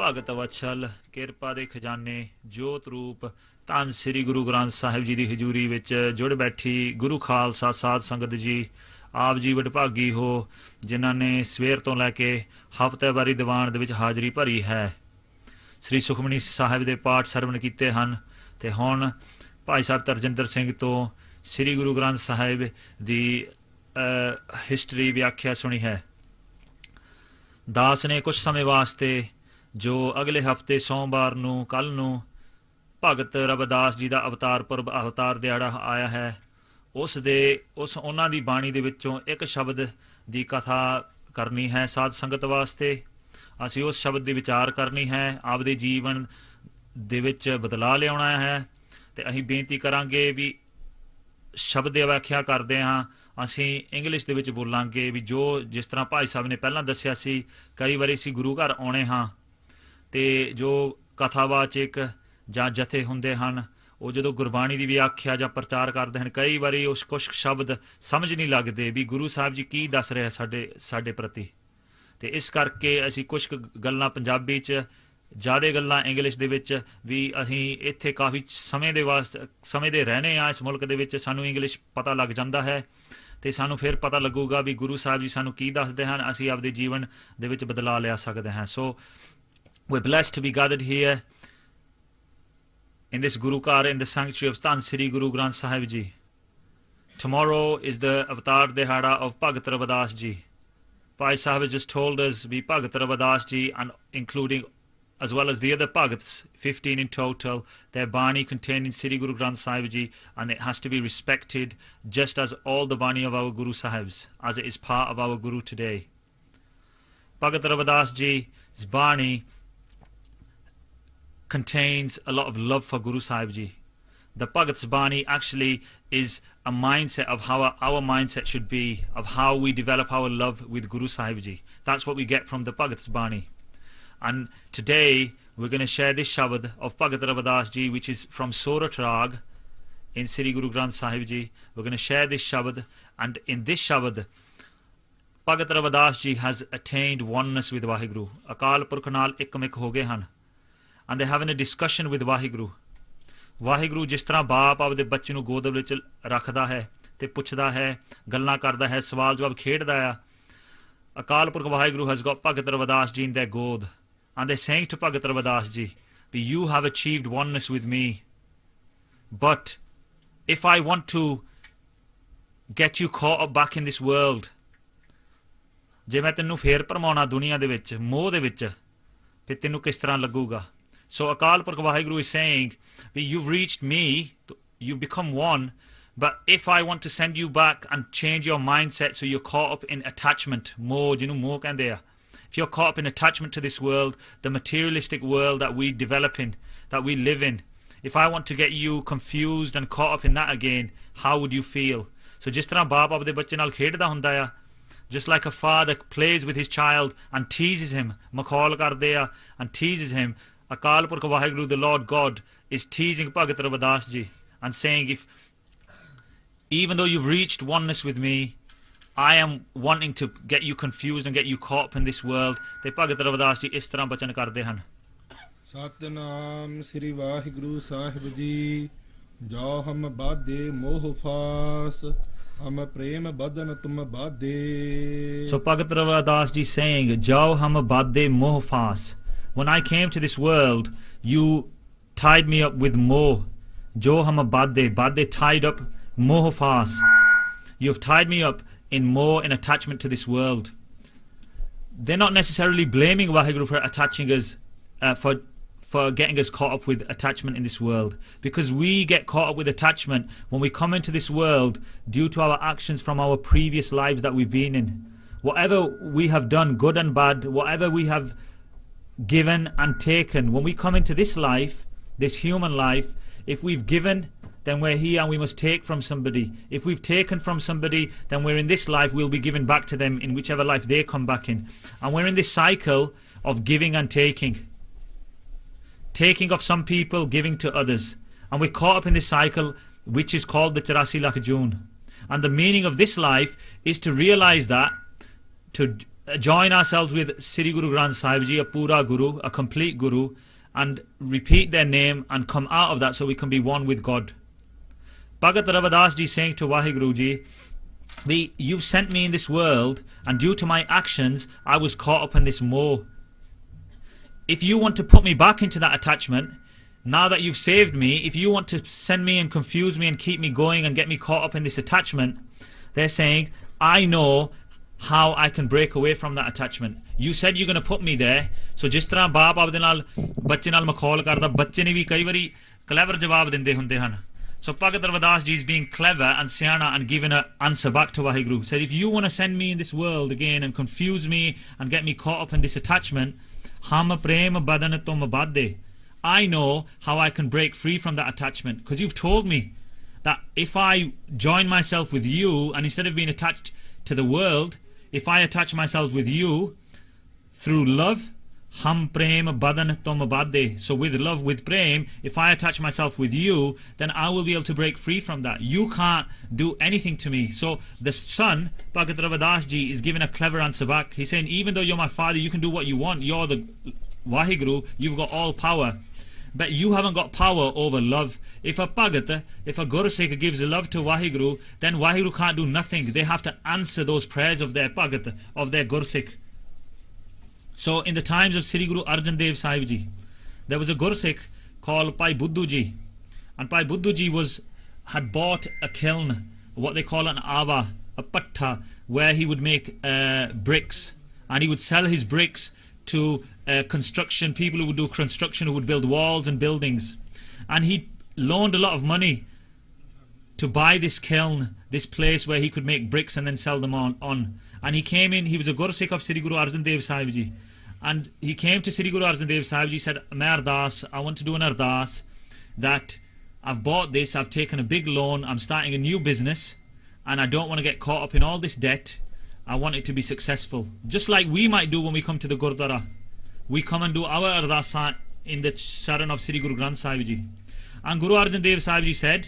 ਭਗਤ ਵਛਲ ਕਿਰਪਾ ਦੇ ਖਜ਼ਾਨੇ ਜੋਤ ਰੂਪ ਤਾਂ ਸ੍ਰੀ ਗੁਰੂ ਗ੍ਰੰਥ ਸਾਹਿਬ ਜੀ ਦੀ ਹਜ਼ੂਰੀ ਵਿੱਚ ਜੁੜ ਬੈਠੀ ਗੁਰੂ ਖਾਲਸਾ ਸਾਧ ਸੰਗਤ ਜੀ ਆਪ ਜੀ ਵਡਭਾਗੀ ਹੋ ਜਿਨ੍ਹਾਂ ਨੇ ਸਵੇਰ ਤੋਂ ਲੈ ਕੇ ਹਫ਼ਤੇਵਾਰੀ ਦੀਵਾਨ ਦੇ ਵਿੱਚ ਹਾਜ਼ਰੀ ਭਰੀ ਹੈ ਸ੍ਰੀ ਸੁਖਮਨੀ ਸਾਹਿਬ ਦੇ ਪਾਠ ਸਰਵਣ ਕੀਤੇ ਹਨ ਤੇ ਹੁਣ ਭਾਈ ਸਾਹਿਬ ਤਰਜਿੰਦਰ ਸਿੰਘ ਤੋਂ ਸ੍ਰੀ ਗੁਰੂ ਗ੍ਰੰਥ ਸਾਹਿਬ ਦੀ ਹਿਸਟਰੀ ਵਿਆਖਿਆ ਸੁਣੀ ਹੈ ਦਾਸ ਨੇ ਕੁਝ ਸਮੇਂ ਵਾਸਤੇ ਜੋ ਅਗਲੇ ਹਫਤੇ ਸੋਮਵਾਰ ਨੂੰ ਕੱਲ ਨੂੰ ਭਗਤ ਰਬਦਾਸ ਜੀ ਦਾ ਅਵਤਾਰ ਪੁਰਬ ਅਵਤਾਰ ਦਿਹਾੜਾ ਆਇਆ ਹੈ ਉਸ ਦੇ ਉਸ ਉਹਨਾਂ ਦੀ ਬਾਣੀ ਦੇ ਵਿੱਚੋਂ ਇੱਕ ਸ਼ਬਦ ਦੀ ਕਥਾ ਕਰਨੀ ਹੈ ਸਾਧ ਸੰਗਤ ਵਾਸਤੇ ਅਸੀਂ ਉਸ ਸ਼ਬਦ ਦੀ ਵਿਚਾਰ ਕਰਨੀ ਹੈ ਆਪਦੇ ਜੀਵਨ ਦੇ ਵਿੱਚ ਬਦਲਾ ਲਿਆਉਣਾ ਹੈ ਤੇ ਅਸੀਂ ਬੇਨਤੀ ਕਰਾਂਗੇ ਵੀ ਸ਼ਬਦ ਦੀ ਵਿਆਖਿਆ ਕਰਦੇ ਹਾਂ ਅਸੀਂ ਇੰਗਲਿਸ਼ ਦੇ ਵਿੱਚ ਬੋਲਾਂਗੇ ਵੀ ਜੋ ਜਿਸ ਤਰ੍ਹਾਂ ਭਾਈ ਸਾਹਿਬ ਨੇ ਪਹਿਲਾਂ ਦੱਸਿਆ ਸੀ ਕਈ ਵਾਰੀ ਸੀ ਗੁਰੂ ਘਰ ਆਉਣੇ ਹਾਂ ਤੇ ਜੋ ਕਥਾਵਾਚਕ ਜਾਂ ਜਥੇ ਹੁੰਦੇ ਹਨ ਉਹ ਜਦੋਂ ਗੁਰਬਾਣੀ ਦੀ ਵਿਆਖਿਆ ਜਾਂ ਪ੍ਰਚਾਰ ਕਰਦੇ ਹਨ ਕਈ ਵਾਰੀ ਉਸ ਕੁਝ ਸ਼ਬਦ ਸਮਝ ਨਹੀਂ ਲੱਗਦੇ ਵੀ ਗੁਰੂ ਸਾਹਿਬ ਜੀ ਕੀ ਦੱਸ ਰਿਹਾ ਸਾਡੇ ਸਾਡੇ ਪ੍ਰਤੀ ਤੇ ਇਸ ਕਰਕੇ ਅਸੀਂ ਕੁਝ ਗੱਲਾਂ ਪੰਜਾਬੀ 'ਚ ਜਾਦੇ ਗੱਲਾਂ ਇੰਗਲਿਸ਼ ਦੇ ਵਿੱਚ ਵੀ ਅਸੀਂ ਇੱਥੇ ਕਾਫੀ ਸਮੇਂ ਦੇ ਵਾਸਤੇ ਸਮੇਂ ਦੇ ਰਹਨੇ ਆ ਇਸ ਮੁਲਕ ਦੇ ਵਿੱਚ ਸਾਨੂੰ ਇੰਗਲਿਸ਼ ਪਤਾ ਲੱਗ ਜਾਂਦਾ ਹੈ ਤੇ ਸਾਨੂੰ ਫਿਰ ਪਤਾ ਲੱਗੂਗਾ ਵੀ ਗੁਰੂ ਸਾਹਿਬ ਜੀ ਸਾਨੂੰ ਕੀ ਦੱਸਦੇ ਹਨ ਅਸੀਂ ਆਪਦੇ ਜੀਵਨ ਦੇ ਵਿੱਚ ਬਦਲਾ ਲਿਆ ਸਕਦੇ ਹਾਂ ਸੋ We're blessed to be gathered here in this Gurukar in the sanctuary of Stan Sri Guru Granth Sahib Ji. Tomorrow is the Avatar Dehara of Bhagat Ravidas Ji. Pai Sahib just told us we Bhagat Ravidas Ji and including as well as the other Bhagats, 15 in total, their Bani contained in Sri Guru Granth Sahib Ji and it has to be respected just as all the Bani of our Guru Sahibs, as it is part of our Guru today. Bhagat Ravidas Ji's Bani contains a lot of love for Guru Sahib Ji. The Bhagat's Bani actually is a mindset of how our, mindset should be, of how we develop our love with Guru Sahib Ji. That's what we get from the Bhagat's Bani. And today we're going to share this Shabad of Bhagat Rabadas Ji, which is from Surat Rag in Sri Guru Granth Sahib Ji. We're going to share this Shabad, and in this Shabad, Bhagat Rabadas Ji has attained oneness with Vaheguru. Akal Purkh ਨਾਲ ਇੱਕ ਮਿਕ and they're having a discussion with Vahiguru. Waheguru ਜਿਸ ਤਰ੍ਹਾਂ ਬਾਪ ਆਪਦੇ ਬੱਚੇ ਨੂੰ ਗੋਦ ਵਿੱਚ ਰੱਖਦਾ ਹੈ ਤੇ ਪੁੱਛਦਾ ਹੈ ਗੱਲਾਂ ਕਰਦਾ ਹੈ ਸਵਾਲ ਜਵਾਬ ਖੇਡਦਾ ਆ ਅਕਾਲ ਪੁਰਖ ਵਾਹਿਗੁਰੂ ਹਸ ਗੋਪ ਭਗਤ ਰਵਦਾਸ ਜੀ ਇਨ ਦੇ ਗੋਦ ਆਂਦੇ ਸੈਂਕਟ ਭਗਤ ਰਵਦਾਸ ਜੀ ਵੀ you have achieved oneness with me but if I want to get you caught up back in this world ਜੇ ਮੈਂ ਤੈਨੂੰ ਫੇਰ ਭਰਮਾਉਣਾ ਦੁਨੀਆ ਦੇ ਵਿੱਚ ਮੋਹ ਦੇ ਵਿੱਚ ਫਿਰ ਤੈਨੂੰ ਕਿਸ ਤਰ੍ਹਾਂ ਲੱਗੂਗਾ So Akal Purkh Vaheguru is saying, You've reached me, you've become one, but if I want to send you back and change your mindset so you're caught up in attachment, more, you know, more and there. If you're caught up in attachment to this world, the materialistic world that we develop in, that we live in, if I want to get you confused and caught up in that again, how would you feel? So ਜਿਸ just like a father plays with his child and teases him ਮਖੌਲ ਕਰਦੇ and teases him Akal Purakh Waheguru the Lord God is teasing Bhagat Ravadas and saying if even though you've reached oneness with me I am wanting to get you confused and get you caught up in this world ਤੇ ਭਗਤ ਰਵਿਦਾਸ ਜੀ ਇਸ ਤਰ੍ਹਾਂ ਬਚਨ ਕਰਦੇ ਹਨ ਸਤਨਾਮ ਸ੍ਰੀ ਵਾਹਿਗੁਰੂ ਸਾਹਿਬ ਜੀ ਜੋ ਹਮ ਬਾਦੇ ਮੋਹ ਫਾਸ ਹਮ ਪ੍ਰੇਮ ਬਦਨ ਤੁਮ ਬਾਦੇ ਸੋ ਭਗਤ ਰਵਿਦਾਸ ਜੀ ਸੇਇੰਗ ਜੋ ਹਮ ਬਾਦੇ ਮੋਹ ਫਾਸ when I came to this world, you tied me up with more. Jo hama badde. Badde tied up moh fas. You have tied me up in more in attachment to this world. They're not necessarily blaming Waheguru for attaching us, uh, for for getting us caught up with attachment in this world because we get caught up with attachment when we come into this world due to our actions from our previous lives that we've been in whatever we have done good and bad whatever we have given and taken. When we come into this life, this human life, if we've given, then we're here and we must take from somebody. If we've taken from somebody, then we're in this life, we'll be given back to them in whichever life they come back in. And we're in this cycle of giving and taking. Taking of some people, giving to others. And we're caught up in this cycle which is called the terasi Lakajun. And the meaning of this life is to realize that, to join ourselves with Siri Guru Granth Sahib Ji, a Pura Guru, a complete Guru, and repeat their name and come out of that so we can be one with God. Bhagat Ravadas Ji saying to Waheguru Ji, the, You've sent me in this world, and due to my actions, I was caught up in this moor. If you want to put me back into that attachment, now that you've saved me, if you want to send me and confuse me and keep me going and get me caught up in this attachment, they're saying, I know how I can break away from that attachment. You said you're going to put me there. So ਜਿਸ ਤਰ੍ਹਾਂ ਬਾਪ ਆਪਦੇ ਨਾਲ ਬੱਚੇ ਨਾਲ ਮਖੌਲ ਕਰਦਾ ਬੱਚੇ ਨੇ ਵੀ ਕਈ ਵਾਰੀ clever So Bhagat Darvadas is being clever and Siana and giving an answer back to Vaheguru. said, if you want to send me in this world again and confuse me and get me caught up in this attachment, Hama Prem Badan Tom Badde. I know how I can break free from that attachment because you've told me that if I join myself with you and instead of being attached to the world, if I attach myself with you through love, Ham prem badan tom badde. So with love, with prem, if I attach myself with you, then I will be able to break free from that. You can't do anything to me. So the son, Bhagat Ravadasji, is giving a clever answer back. He's saying, even though you're my father, you can do what you want. You're the wahiguru. you've got all power. But you haven't got power over love. If a pagat, if a Gursekh gives love to Wahiguru, then Wahiguru can't do nothing. They have to answer those prayers of their pagat, of their Gursekh. So in the times of Sri Guru Arjan Dev Sahib Ji, there was a Gursekh called Pai Buddhu Ji. And Pai Buddhu Ji was, had bought a kiln, what they call an awa, a patta, where he would make uh, bricks. And he would sell his bricks to uh, construction, people who would do construction, who would build walls and buildings. And he loaned a lot of money to buy this kiln, this place where he could make bricks and then sell them on. on. And he came in, he was a Gursikh of Sri Guru Arjan Dev Sahibji. And he came to Sri Guru Arjan Dev Sahibji, said, Main Ardas, I want to do an Ardas that I've bought this, I've taken a big loan, I'm starting a new business, and I don't want to get caught up in all this debt. I want it to be successful. Just like we might do when we come to the Gurdwara. We come and do our ardas in the Sharan of Sri Guru Granth Sahib Ji. And Guru Arjan Dev Sahib Ji said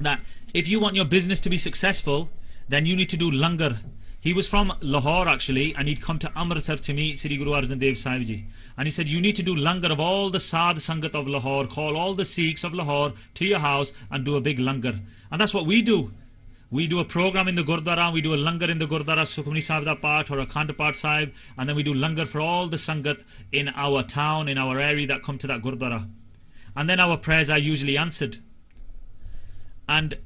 that if you want your business to be successful, then you need to do langar. He was from Lahore actually, and he'd come to Amritsar to meet Sri Guru Arjan Dev Sahib Ji. And he said, You need to do langar of all the Sadh Sangat of Lahore, call all the Sikhs of Lahore to your house and do a big langar. And that's what we do we do a program in the Gurdwara, we do a langar in the Gurdwara Sukhmani Sahib da Part or a Khand Part Sahib, and then we do langar for all the Sangat in our town, in our area that come to that Gurdwara. And then our prayers are usually answered. And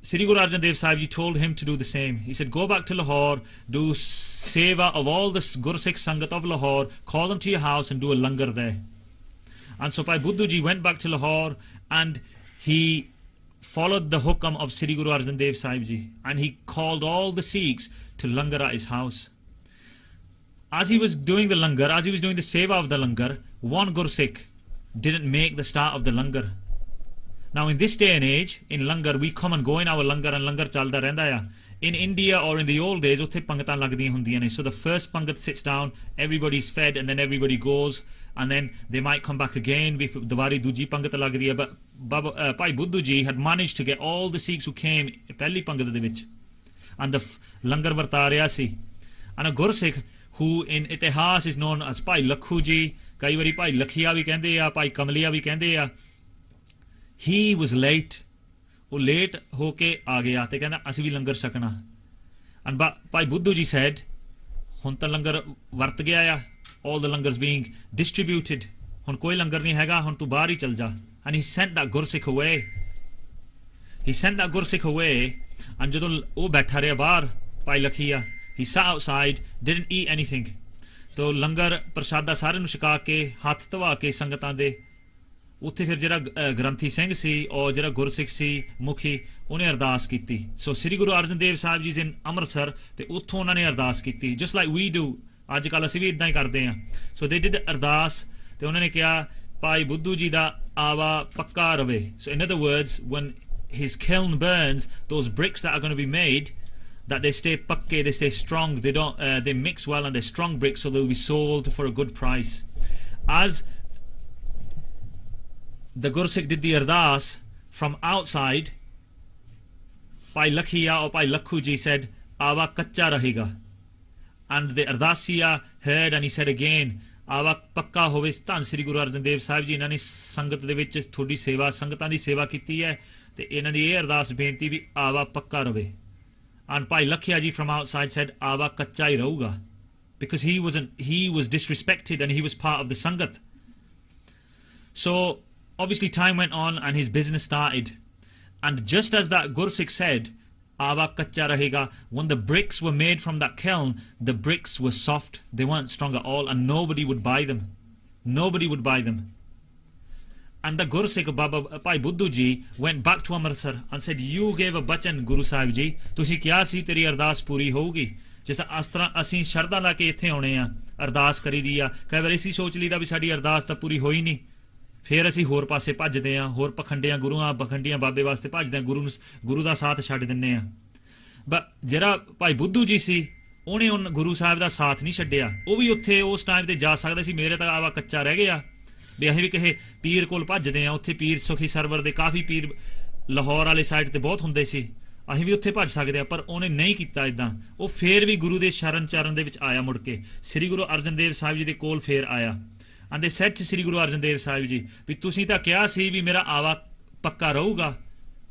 Sri Guru Arjan Dev Sahib told him to do the same. He said, Go back to Lahore, do seva of all the Gursikh Sangat of Lahore, call them to your house and do a langar there. And so Pai Buddhu went back to Lahore and he followed the hukam of Sri Guru Arjan Dev Sahib Ji and he called all the Sikhs to langar at his house. As he was doing the langar, as he was doing the seva of the langar, one Guru Sikh didn't make the start of the langar. Now in this day and age, in langar we come and go in our langar and langar chalda renda ya in India or in the old days ਉੱਥੇ ਪੰਗਤਾਂ ਲੱਗਦੀਆਂ ਹੁੰਦੀਆਂ ਨੇ so the first pangat sits down everybody's fed and then everybody goes and then they might come back again with ਦੁਬਾਰੀ ਦੂਜੀ ਪੰਗਤ but Baba, Bhai uh, Buddhu ji had managed to get all the Sikhs who came and the langar ਵਰਤਾ ਰਿਹਾ and a ਗੁਰਸਿੱਖ who in ਇਤਿਹਾਸ is known as Bhai Lakhu ji ਕਈ ਵਾਰੀ ਭਾਈ ਲਖੀਆ ਵੀ ਕਹਿੰਦੇ he was late ਉਹ late ਹੋ ਕੇ ਆ ਗਿਆ ਤੇ ਕਹਿੰਦਾ ਅਸੀਂ ਵੀ ਲੰਗਰ ਛਕਣਾ ਅਨ ਭਾਈ ਬੁੱਧੂ ਜੀ ਸੈਡ ਹੁਣ ਤਾਂ ਲੰਗਰ ਵਰਤ ਗਿਆ ਆ ਆਲ ਦਾ ਲੰਗਰਸ ਬੀਇੰਗ ਡਿਸਟ੍ਰਿਬਿਊਟਿਡ ਹੁਣ ਕੋਈ ਲੰਗਰ ਨਹੀਂ ਹੈਗਾ ਹੁਣ ਤੂੰ ਬਾਹਰ ਹੀ ਚਲ ਜਾ ਐਂਡ ਹੀ ਸੈਂਟ ਦਾ ਗੁਰਸਿੱਖ ਹੋਏ ਹੀ ਸੈਂਟ ਦਾ ਗੁਰਸਿੱਖ ਹੋਏ ਅਨ ਜਦੋਂ ਉਹ ਬੈਠਾ ਰਿਹਾ ਬਾਹਰ ਭਾਈ ਲਖੀਆ ਹੀ ਸਾ ਆਊਟਸਾਈਡ ਡਿਡਨਟ ਈਟ ਐਨੀਥਿੰਗ ਤੋ ਲੰਗਰ ਪ੍ਰਸ਼ਾਦਾ ਸਾਰਿਆਂ ਨੂੰ ਛਕਾ ਕੇ ਹੱਥ ਧਵਾ ਕੇ ਸੰਗਤਾਂ ਦੇ ਉੱਥੇ ਫਿਰ ਜਿਹੜਾ ਗ੍ਰੰਥੀ ਸਿੰਘ ਸੀ ਔਰ ਜਿਹੜਾ ਗੁਰਸਿੱਖ ਸੀ ਮੁਖੀ ਉਹਨੇ ਅਰਦਾਸ ਕੀਤੀ ਸੋ ਸ੍ਰੀ ਗੁਰੂ ਅਰਜਨ ਦੇਵ ਸਾਹਿਬ ਜੀ ਜਨ ਅੰਮ੍ਰਿਤਸਰ ਤੇ ਉੱਥੋਂ ਉਹਨਾਂ ਨੇ ਅਰਦਾਸ ਕੀਤੀ ਜਸ ਲਾਈਕ ਵੀ ਡੂ ਅੱਜ ਕੱਲ ਅਸੀਂ ਵੀ ਇਦਾਂ ਹੀ ਕਰਦੇ ਆ ਸੋ ਦੇ ਡਿਡ ਅਰਦਾਸ ਤੇ ਉਹਨਾਂ ਨੇ ਕਿਹਾ ਭਾਈ ਬੁੱਧੂ ਜੀ ਦਾ ਆਵਾ ਪੱਕਾ ਰਵੇ so in other words when his kiln burns those bricks that are going to be made that they stay pakke they stay strong they don't uh, they mix well and they're strong bricks so they'll be sold for a good price as the Gursik did the from outside, Pai Lakhiya or Pai Lakhuji said, Ava Kacha Rahiga. And the Ardasiya heard and he said again, Ava Pakka Hovistan, Sri Guru Arjan Dev Sahib Ji, Nani Sangat De Thodi Seva, Sangatan Seva Kiti Hai, Te Inan Di Bhenti Bhi Ava Pakka Rave. And Pai Lakhiya from outside said, Ava Kacha Hi Because he wasn't, he was disrespected and he was part of the Sangat. So, Obviously, time went on and his business started. And just as that Gursik said, Aava kacha rahega, when the bricks were made from that kiln, the bricks were soft, they weren't strong at all, and nobody would buy them. Nobody would buy them. And the Guru Sikh Baba Bhai Buddhu Ji went back to Amritsar and said, You gave a bachan Guru Sahib Ji, ਤੁਸੀਂ ਕਿਹਾ ਸੀ ਤੇਰੀ ਅਰਦਾਸ ਪੂਰੀ ਹੋਊਗੀ ਜਿਸ ਤਰ੍ਹਾਂ ਅਸੀਂ ਸ਼ਰਧਾ ਲਾ ਕੇ ਇੱਥੇ ਆਉਣੇ ਆ ਅਰਦਾਸ ਕਰੀ ਦੀ ਆ ਕਈ ਵਾਰ ਇਸੀ ਸੋਚ ਲਈਦਾ ਵੀ ਸਾਡੀ ਅਰਦਾਸ ਤਾਂ ਪੂਰੀ ਹੋਈ ਨਹੀਂ ਫਿਰ ਅਸੀਂ ਹੋਰ ਪਾਸੇ ਭੱਜਦੇ ਆਂ ਹੋਰ ਪਖੰਡਿਆਂ ਗੁਰੂਆਂ ਬਖੰਡਿਆਂ ਬਾਬੇ ਵਾਸਤੇ ਭੱਜਦੇ ਆਂ ਗੁਰੂ ਨੂੰ ਗੁਰੂ ਦਾ ਸਾਥ ਛੱਡ ਦਿੰਨੇ ਆ ਜਿਹੜਾ ਭਾਈ ਬੁੱਧੂ ਜੀ ਸੀ ਉਹਨੇ ਉਹ ਗੁਰੂ ਸਾਹਿਬ ਦਾ ਸਾਥ ਨਹੀਂ ਛੱਡਿਆ ਉਹ ਵੀ ਉੱਥੇ ਉਸ ਟਾਈਮ ਤੇ ਜਾ ਸਕਦਾ ਸੀ ਮੇਰੇ ਤਾਂ ਆਵਾ ਕੱਚਾ ਰਹਿ ਗਿਆ ਵੀ ਅਸੀਂ ਵੀ ਕਹੇ ਪੀਰ ਕੋਲ ਭੱਜਦੇ ਆ ਉੱਥੇ ਪੀਰ ਸੁਖੀ ਸਰਵਰ ਦੇ ਕਾਫੀ ਪੀਰ ਲਾਹੌਰ ਵਾਲੇ ਸਾਈਡ ਤੇ ਬਹੁਤ ਹੁੰਦੇ ਸੀ ਅਸੀਂ ਵੀ ਉੱਥੇ ਭੱਜ ਸਕਦੇ ਆ ਪਰ ਉਹਨੇ ਨਹੀਂ ਕੀਤਾ ਇਦਾਂ ਉਹ ਫੇਰ ਵੀ ਗੁਰੂ ਦੇ ਸ਼ਰਨ ਚਰਨ ਦੇ ਵਿੱਚ ਆਇਆ ਮੁੜ ਕੇ ਸ੍ਰੀ ਗੁਰੂ ਅਰਜਨ ਦੇਵ ਸਾਹਿਬ ਜੀ ਦੇ ਕੋਲ ਫੇਰ ਆਇਆ ਆਂਦੇ ਸੱਚ ਸ੍ਰੀ ਗੁਰੂ ਅਰਜਨ ਦੇਵ ਸਾਹਿਬ ਜੀ ਵੀ ਤੁਸੀਂ ਤਾਂ ਕਿਹਾ ਸੀ ਵੀ ਮੇਰਾ ਆਵਾ ਪੱਕਾ ਰਹੂਗਾ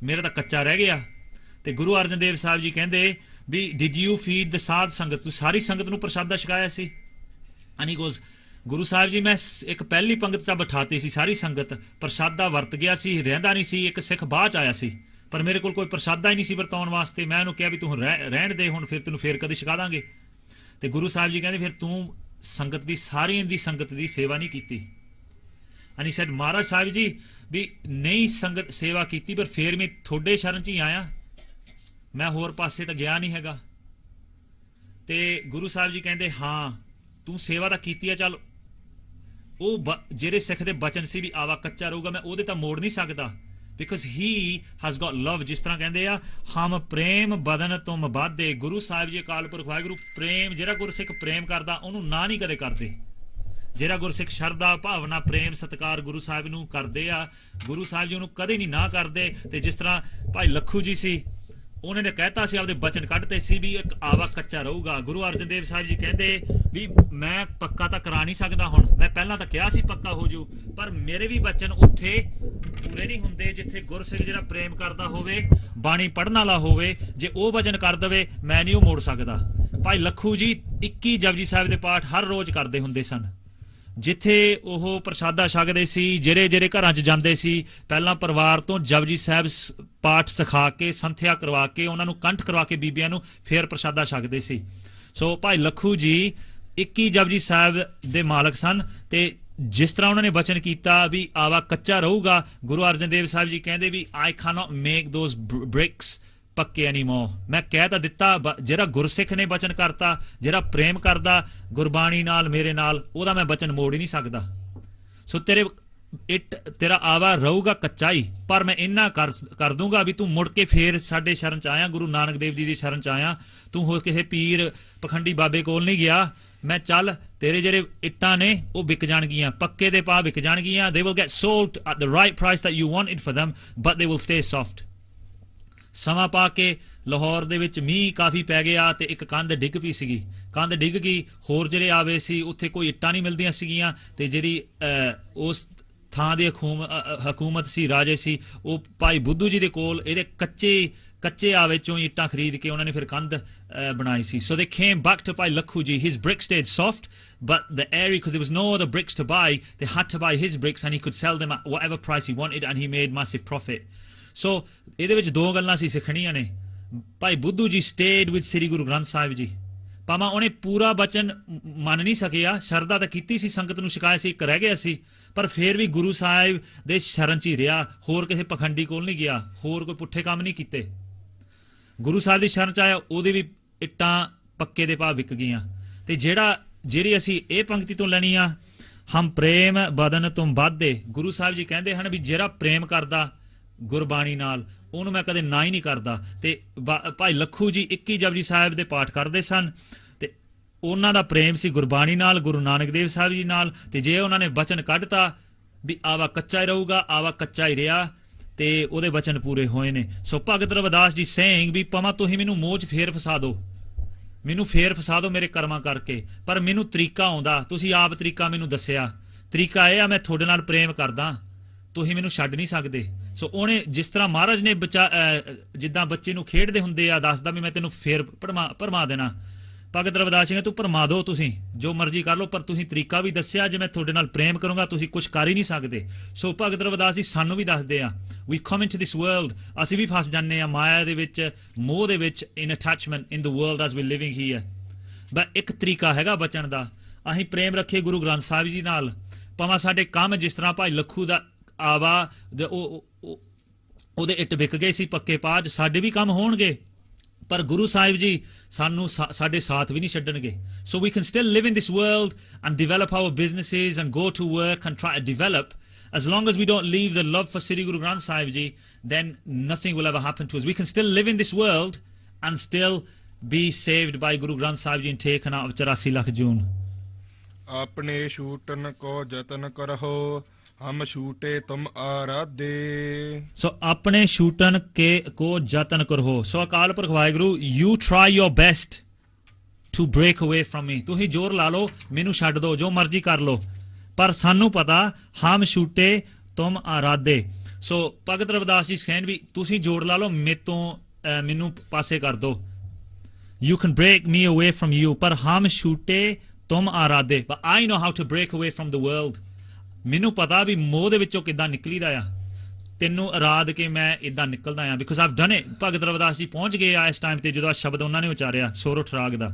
ਮੇਰਾ ਤਾਂ ਕੱਚਾ ਰਹਿ ਗਿਆ ਤੇ ਗੁਰੂ ਅਰਜਨ ਦੇਵ ਸਾਹਿਬ ਜੀ ਕਹਿੰਦੇ ਵੀ ਡਿਡ ਯੂ ਫੀਡ ਦ ਸਾਧ ਸੰਗਤ ਤੂੰ ਸਾਰੀ ਸੰਗਤ ਨੂੰ ਪ੍ਰਸ਼ਾਦਾ ਛਕਾਇਆ ਸੀ ਐਂਡ ਹੀ ਗੋਜ਼ ਗੁਰੂ ਸਾਹਿਬ ਜੀ ਮੈਂ ਇੱਕ ਪਹਿਲੀ ਪੰਗਤ ਤਾਂ ਬਿਠਾਤੀ ਸੀ ਸਾਰੀ ਸੰਗਤ ਪ੍ਰਸ਼ਾਦਾ ਵਰਤ ਗਿਆ ਸੀ ਰਹਿੰਦਾ ਨਹੀਂ ਸੀ ਇੱਕ ਸਿੱਖ ਬਾਅਦ ਆਇਆ ਸੀ ਪਰ ਮੇਰੇ ਕੋਲ ਕੋਈ ਪ੍ਰਸ਼ਾਦਾ ਹੀ ਨਹੀਂ ਸੀ ਵਰਤਾਉਣ ਵਾਸਤੇ ਮੈਂ ਉਹਨੂੰ ਕਿਹਾ ਵੀ ਤੂੰ ਰਹਿਣ ਦੇ ਹੁਣ ਫਿਰ ਤੈਨੂੰ ਫੇਰ ਕਦੇ ਛਕਾ ਦਾਂਗੇ ਤੇ ਗੁਰੂ ਸਾਹਿਬ ਜੀ ਕਹਿੰਦੇ ਫਿਰ ਤੂੰ ਸੰਗਤ ਦੀ ਸਾਰਿਆਂ ਦੀ ਸੰਗਤ ਦੀ ਸੇਵਾ ਨਹੀਂ ਕੀਤੀ ਅਨੀ ਸੈਡ ਮਹਾਰਾਜ ਸਾਹਿਬ ਜੀ ਵੀ ਨਹੀਂ ਸੰਗਤ ਸੇਵਾ ਕੀਤੀ ਪਰ ਫੇਰ ਮੈਂ ਥੋੜੇ ਸ਼ਰਨ ਚ ਹੀ ਆਇਆ ਮੈਂ ਹੋਰ ਪਾਸੇ ਤਾਂ ਗਿਆ ਨਹੀਂ ਹੈਗਾ ਤੇ ਗੁਰੂ ਸਾਹਿਬ ਜੀ ਕਹਿੰਦੇ ਹਾਂ ਤੂੰ ਸੇਵਾ ਤਾਂ ਕੀਤੀ ਆ ਚੱਲ ਉਹ ਜਿਹੜੇ ਸਿੱਖ ਦੇ ਬਚਨ ਸੀ ਵੀ ਆਵਾ ਕੱਚਾ ਰਹੂਗਾ ਮੈਂ ਉਹਦੇ ਤਾਂ ਮੋੜ ਨਹੀਂ ਸਕਦਾ ਬਿਕੋਜ਼ ਹੀ ਹੈਜ਼ ਗਾਟ ਲਵ ਜਿਸ ਤਰ੍ਹਾਂ ਕਹਿੰਦੇ ਆ ਹਮ ਪ੍ਰੇਮ ਬਦਨ ਤੁਮ ਬਾਦੇ ਗੁਰੂ ਸਾਹਿਬ ਜੀ ਕਾਲ ਪੁਰਖ ਵਾਹਿਗੁਰੂ ਪ੍ਰੇਮ ਜਿਹੜਾ ਗੁਰਸਿੱਖ ਪ੍ਰੇਮ ਕਰਦਾ ਉਹਨੂੰ ਨਾ ਨਹੀਂ ਕਦੇ ਕਰਦੇ ਜਿਹੜਾ ਗੁਰਸਿੱਖ ਸ਼ਰਧਾ ਭਾਵਨਾ ਪ੍ਰੇਮ ਸਤਕਾਰ ਗੁਰੂ ਸਾਹਿਬ ਨੂੰ ਕਰਦੇ ਆ ਗੁਰੂ ਸਾਹਿਬ ਜੀ ਉਹਨੂੰ ਕਦੇ ਨਹੀਂ ਨਾ ਕਰਦੇ ਤੇ ਜਿਸ ਤਰ੍ਹਾਂ ਭਾਈ ਲੱਖੂ ਜੀ ਸੀ ਉਹਨੇ ਨੇ ਕਹਿਤਾ ਸੀ ਆਪਦੇ ਬਚਨ ਕੱਢਤੇ ਸੀ ਵੀ ਇੱਕ ਆਵਾ ਕੱਚਾ ਰਹੂਗਾ ਗੁਰੂ ਅਰਜਨ ਦੇਵ ਸਾਹਿਬ ਜੀ ਕਹਿੰਦੇ ਵੀ ਮੈਂ ਪੱਕਾ ਤਾਂ ਕਰਾ ਨਹੀਂ ਸਕਦਾ ਹੁਣ ਮੈਂ ਪਹਿਲਾਂ ਤਾਂ ਕਿਹਾ ਸੀ ਪੱਕਾ ਹੋ ਜੂ ਪਰ ਮੇਰੇ ਵੀ ਬਚਨ ਉੱਥੇ ਪੂਰੇ ਨਹੀਂ ਹੁੰਦੇ ਜਿੱਥੇ ਗੁਰਸਿੱਖ ਜਿਹੜਾ ਪ੍ਰੇਮ ਕਰਦਾ ਹੋਵੇ ਬਾਣੀ ਪੜਨ ਵਾਲਾ ਹੋਵੇ ਜੇ ਉਹ ਬਚਨ ਕਰ ਦਵੇ ਮੈਂ ਨਹੀਂ ਉਹ ਮੋੜ ਸਕਦਾ ਭਾਈ ਲੱਖੂ ਜੀ 21 ਜਪਜੀ ਸਾਹਿਬ ਦੇ ਪਾਠ ਹਰ ਰੋਜ਼ ਕਰਦੇ ਹੁੰਦੇ ਸਨ ਜਿੱਥੇ ਉਹ ਪ੍ਰਸ਼ਾਦਾ ਛਕਦੇ ਸੀ ਜਿਹੜੇ ਜਿਹੜੇ ਘਰਾਂ 'ਚ ਜਾਂਦੇ ਸੀ ਪਹਿਲਾਂ ਪਰਿਵਾਰ ਤੋਂ ਜਪਜੀ ਸਾਹਿਬ ਪਾਠ ਸਿਖਾ ਕੇ ਸੰਥਿਆ ਕਰਵਾ ਕੇ ਉਹਨਾਂ ਨੂੰ ਕੰਠ ਕਰਵਾ ਕੇ ਬੀਬੀਆਂ ਨੂੰ ਫੇਰ ਪ੍ਰਸ਼ਾਦਾ ਛਕਦੇ ਸੀ ਸੋ ਭਾਈ ਲਖੂ ਜੀ 21 ਜਪਜੀ ਸਾਹਿਬ ਦੇ ਮਾਲਕ ਸਨ ਤੇ ਜਿਸ ਤਰ੍ਹਾਂ ਉਹਨਾਂ ਨੇ ਬਚਨ ਕੀਤਾ ਵੀ ਆਵਾ ਕੱਚਾ ਰਹੂਗਾ ਗੁਰੂ ਅਰਜਨ ਦੇਵ ਸਾਹਿਬ ਜੀ ਕਹਿੰਦੇ ਵੀ ਆਈ ਨਾਟ ਮੇਕ ਦੋਸ ਬ੍ਰਿਕਸ ਪੱਕੇ ਐਨੀਮੋ ਮੈਂ ਕਹਿ ਤਾਂ ਦਿੱਤਾ ਜਿਹੜਾ ਗੁਰਸਿੱਖ ਨੇ ਬਚਨ ਕਰਤਾ ਜਿਹੜਾ ਪ੍ਰੇਮ ਕਰਦਾ ਗੁਰਬਾਣੀ ਨਾਲ ਮੇਰੇ ਨਾਲ ਉਹਦਾ ਮੈਂ ਬਚਨ ਮੋੜ ਹੀ ਨਹੀਂ ਸਕਦਾ ਸੋ ਤੇਰੇ ਇਟ ਤੇਰਾ ਆਵਾ ਰਹੂਗਾ ਕੱਚਾ ਹੀ ਪਰ ਮੈਂ ਇੰਨਾ ਕਰ ਦੂੰਗਾ ਵੀ ਤੂੰ ਮੁੜ ਕੇ ਫੇਰ ਸਾਡੇ ਸ਼ਰਨ ਚ ਆਇਆ ਗੁਰੂ ਨਾਨਕ ਦੇਵ ਜੀ ਦੀ ਸ਼ਰਨ ਚ ਆਇਆ ਤੂੰ ਹੋ ਕਿਸੇ ਪੀਰ ਪਖੰਡੀ ਬਾਬੇ ਕੋਲ ਨਹੀਂ ਗਿਆ ਮੈਂ ਚੱਲ ਤੇਰੇ ਜਿਹੜੇ ਇੱਟਾਂ ਨੇ ਉਹ ਵਿਕ ਜਾਣਗੀਆਂ ਪੱਕੇ ਦੇ ਪਾ ਵਿਕ ਜਾਣਗੀਆਂ they will get sold at the right price that you wanted for them but they will stay soft ਸਮਾਂ ਪਾ ਕੇ ਲਾਹੌਰ ਦੇ ਵਿੱਚ ਮੀਂਹ ਕਾਫੀ ਪੈ ਗਿਆ ਤੇ ਇੱਕ ਕੰਧ ਡਿੱਗ ਪਈ ਸੀਗੀ ਕੰਧ ਡਿੱਗ ਗਈ ਹੋਰ ਜਿਹੜੇ ਆਵੇ ਸੀ ਉੱਥੇ ਕੋਈ ਇੱਟਾਂ ਨਹੀਂ ਮਿਲਦੀਆਂ ਸੀਗੀਆਂ ਤੇ ਜਿਹੜੀ ਉਸ ਥਾਂ ਦੀ ਹਕੂਮਤ ਸੀ ਰਾਜੇ ਸੀ ਉਹ ਭਾਈ ਬੁੱਧੂ ਜੀ ਦੇ ਕੋਲ ਇਹਦੇ ਕੱਚੇ ਕੱਚੇ ਆਵੇ ਚੋਂ ਇੱਟਾਂ ਖਰੀਦ ਕੇ ਉਹਨਾਂ ਨੇ ਫਿਰ ਕੰਧ ਬਣਾਈ ਸੀ so they came back to buy Lakhu ji his brick stayed soft but the area because it was no other bricks to buy they had to buy his bricks and he could sell them at whatever price he wanted and he made massive profit so ਇਹਦੇ ਵਿੱਚ ਦੋ ਗੱਲਾਂ ਸੀ ਸਿੱਖਣੀਆਂ ਨੇ ਭਾਈ ਬੁੱਧੂ ਜੀ stayed with ਸ੍ਰੀ ਗੁਰੂ ਗ੍ਰੰਥ ਸਾਹਿਬ ਜੀ ਪਾਮਾ ਉਹਨੇ ਪੂਰਾ ਬਚਨ ਮੰਨ ਨਹੀਂ ਸਕਿਆ ਸ਼ਰਧਾ ਤਾਂ ਕੀਤੀ ਸੀ ਸੰਗਤ ਨੂੰ ਸ਼ਿਕਾਇਤ ਸੀ ਇੱਕ ਰਹਿ ਗਿਆ ਸੀ ਪਰ ਫੇਰ ਵੀ ਗੁਰੂ ਸਾਹਿਬ ਦੇ ਸ਼ਰਨ 'ਚ ਹੀ ਰਿਹਾ ਹੋਰ ਕਿਸੇ ਪਖੰਡੀ ਕੋਲ ਨਹੀਂ ਗਿਆ ਹੋਰ ਕੋਈ ਪੁੱਠੇ ਕੰਮ ਨਹੀਂ ਕੀਤੇ ਗੁਰੂ ਸਾਹਿਬ ਦੀ ਸ਼ਰਨ 'ਚ ਆਇਆ ਉਹਦੇ ਵੀ ਇੱਟਾਂ ਪੱਕੇ ਦੇ ਭਾਅ ਵਿਕ ਗਈਆਂ ਤੇ ਜਿਹੜਾ ਜਿਹੜੀ ਅਸੀਂ ਇਹ ਪੰਕਤੀ ਤੋਂ ਲੈਣੀ ਆ ਹਮ ਪ੍ਰੇਮ ਬਦਨ ਤੁਮ ਬਾਧੇ ਗੁਰੂ ਸਾਹਿਬ ਜੀ ਕਹਿੰਦੇ ਹਨ ਵੀ ਜਿਹੜਾ ਪ੍ਰੇਮ ਕਰਦਾ ਗੁਰਬਾਣੀ ਨਾਲ ਉਹਨੂੰ ਮੈਂ ਕਦੇ ਨਾ ਹੀ ਨਹੀਂ ਕਰਦਾ ਤੇ ਭਾਈ ਲੱਖੂ ਜੀ 21 ਜਪਜੀ ਸਾਹਿਬ ਦੇ ਪਾਠ ਕਰਦੇ ਸਨ ਤੇ ਉਹਨਾਂ ਦਾ ਪ੍ਰੇਮ ਸੀ ਗੁਰਬਾਣੀ ਨਾਲ ਗੁਰੂ ਨਾਨਕ ਦੇਵ ਸਾਹਿਬ ਜੀ ਨਾਲ ਤੇ ਜੇ ਉਹਨਾਂ ਨੇ ਬਚਨ ਕੱਢਤਾ ਵੀ ਆਵਾ ਕੱਚਾ ਹੀ ਰਹੂਗਾ ਆਵਾ ਕੱਚਾ ਹੀ ਰਿਹਾ ਤੇ ਉਹਦੇ ਬਚਨ ਪੂਰੇ ਹੋਏ ਨੇ ਸੋ ਭਗਤ ਰਵਿਦਾਸ ਜੀ ਸਿੰਘ ਵੀ ਪਮਾ ਤੁਸੀਂ ਮੈਨੂੰ ਮੋਚ ਫੇਰ ਫਸਾ ਦਿਓ ਮੈਨੂੰ ਫੇਰ ਫਸਾ ਦਿਓ ਮੇਰੇ ਕਰਮਾਂ ਕਰਕੇ ਪਰ ਮੈਨੂੰ ਤਰੀਕਾ ਆਉਂਦਾ ਤੁਸੀਂ ਆਪ ਤਰੀਕਾ ਮੈਨੂੰ ਦੱਸਿਆ ਤਰੀਕਾ ਇਹ ਆ ਮੈਂ ਤੁਹਾਡੇ ਨਾਲ ਪ੍ਰੇਮ ਕਰਦਾ ਤੁਸੀਂ ਮੈਨੂੰ ਛੱਡ ਨਹੀਂ ਸਕਦੇ ਸੋ ਉਹਨੇ ਜਿਸ ਤਰ੍ਹਾਂ ਮਹਾਰਾਜ ਨੇ ਬਚਾ ਜਿੱਦਾਂ ਬੱਚੇ ਨੂੰ ਖੇਡਦੇ ਹੁੰਦੇ ਆ ਦੱਸਦਾ ਵੀ ਮੈਂ ਤੈਨੂੰ ਫੇਰ ਪਰਮਾ ਦੇਣਾ ਭਗਤ ਰਵਦਾਸ ਸਿੰਘ ਤੂੰ ਪਰਮਾ ਦੋ ਤੁਸੀਂ ਜੋ ਮਰਜ਼ੀ ਕਰ ਲਓ ਪਰ ਤੁਸੀਂ ਤਰੀਕਾ ਵੀ ਦੱਸਿਆ ਜੇ ਮੈਂ ਤੁਹਾਡੇ ਨਾਲ ਪ੍ਰੇਮ ਕਰੂੰਗਾ ਤੁਸੀਂ ਕੁਝ ਕਰ ਹੀ ਨਹੀਂ ਸਕਦੇ ਸੋ ਭਗਤ ਰਵਦਾਸ ਜੀ ਸਾਨੂੰ ਵੀ ਦੱਸਦੇ ਆ we come into this world ਅਸੀਂ ਵੀ ਫਸ ਜਾਂਦੇ ਆ ਮਾਇਆ ਦੇ ਵਿੱਚ ਮੋਹ ਦੇ ਵਿੱਚ in attachment in the world as we living here but ਇੱਕ ਤਰੀਕਾ ਹੈਗਾ ਬਚਣ ਦਾ ਅਸੀਂ ਪ੍ਰੇਮ ਰੱਖੇ ਗੁਰੂ ਗ੍ਰੰਥ ਸਾਹਿਬ ਜੀ ਨਾਲ ਭਾਵੇਂ ਸਾਡੇ ਕੰਮ ਜਿਸ ਤਰ੍ਹਾਂ ਭਾਈ ਲੱਖੂ ਦਾ ਆਵਾ ਉਹ ਉਹਦੇ ਇੱਟ ਵਿਕ ਗਏ ਸੀ ਪੱਕੇ ਪਾਜ ਸਾਡੇ ਵੀ ਕੰਮ ਹੋਣਗੇ ਪਰ ਗੁਰੂ ਸਾਹਿਬ ਜੀ ਸਾਨੂੰ ਸਾਡੇ ਸਾਥ ਵੀ ਨਹੀਂ ਛੱਡਣਗੇ so we can still live in this world and develop our businesses and go to work and try to develop as long as we don't leave the love for Shri Guru Granth Sahib ji then nothing will ever happen to us we can still live in this world and still be saved by Guru Granth Sahib ji and taken out 84 lakh ਜੂਨ ਆਪਣੇ ਸ਼ੂਟਨ ਕੋ ਯਤਨ ਕਰਹੋ ਹਮ ਛੂਟੇ ਤੁਮ ਆਰਾਦੇ ਸੋ ਆਪਣੇ ਛੂਟਨ ਕੇ ਕੋ ਯਤਨ ਕਰੋ so Akal Purakh Waheguru you try your best to break away from me ਹੀ ਜ਼ੋਰ ਲਾ ਲਓ ਮੈਨੂੰ ਛੱਡ ਦੋ ਜੋ ਮਰਜ਼ੀ ਕਰ ਲਓ ਪਰ ਸਾਨੂੰ ਪਤਾ ਹਮ ਛੂਟੇ ਤੁਮ ਆਰਾਦੇ ਸੋ ਭਗਤ ਰਵਿਦਾਸ ਜੀ ਸਖੈਨ ਵੀ ਤੁਸੀਂ ਜੋੜ ਲਾ ਲਓ ਮੇਤੋਂ ਮੈਨੂੰ ਪਾਸੇ ਕਰ ਦੋ ਯੂ ਕੈਨ ਬ੍ਰੇਕ ਮੀ ਅਵੇ ਫਰਮ ਯੂ ਪਰ ਹਮ ਛੂਟੇ ਤੁਮ ਆਰਾਦੇ but I know how to break away from the world ਮੈਨੂੰ ਪਤਾ ਵੀ ਮੋਹ ਦੇ ਵਿੱਚੋਂ ਕਿੱਦਾਂ ਨਿਕਲੀਦਾ ਆ ਤੈਨੂੰ ਆਰਾਧ ਕੇ ਮੈਂ ਇਦਾਂ ਨਿਕਲਦਾ ਆ because I've done it Bhagat Ravidas ji ਪਹੁੰਚ ਗਏ ਆ ਇਸ ਟਾਈਮ ਤੇ ਜਦੋਂ ਆ ਸ਼ਬਦ ਉਹਨਾਂ ਨੇ ਉਚਾਰਿਆ ਸੋਰੋ ਠਰਾਗ ਦਾ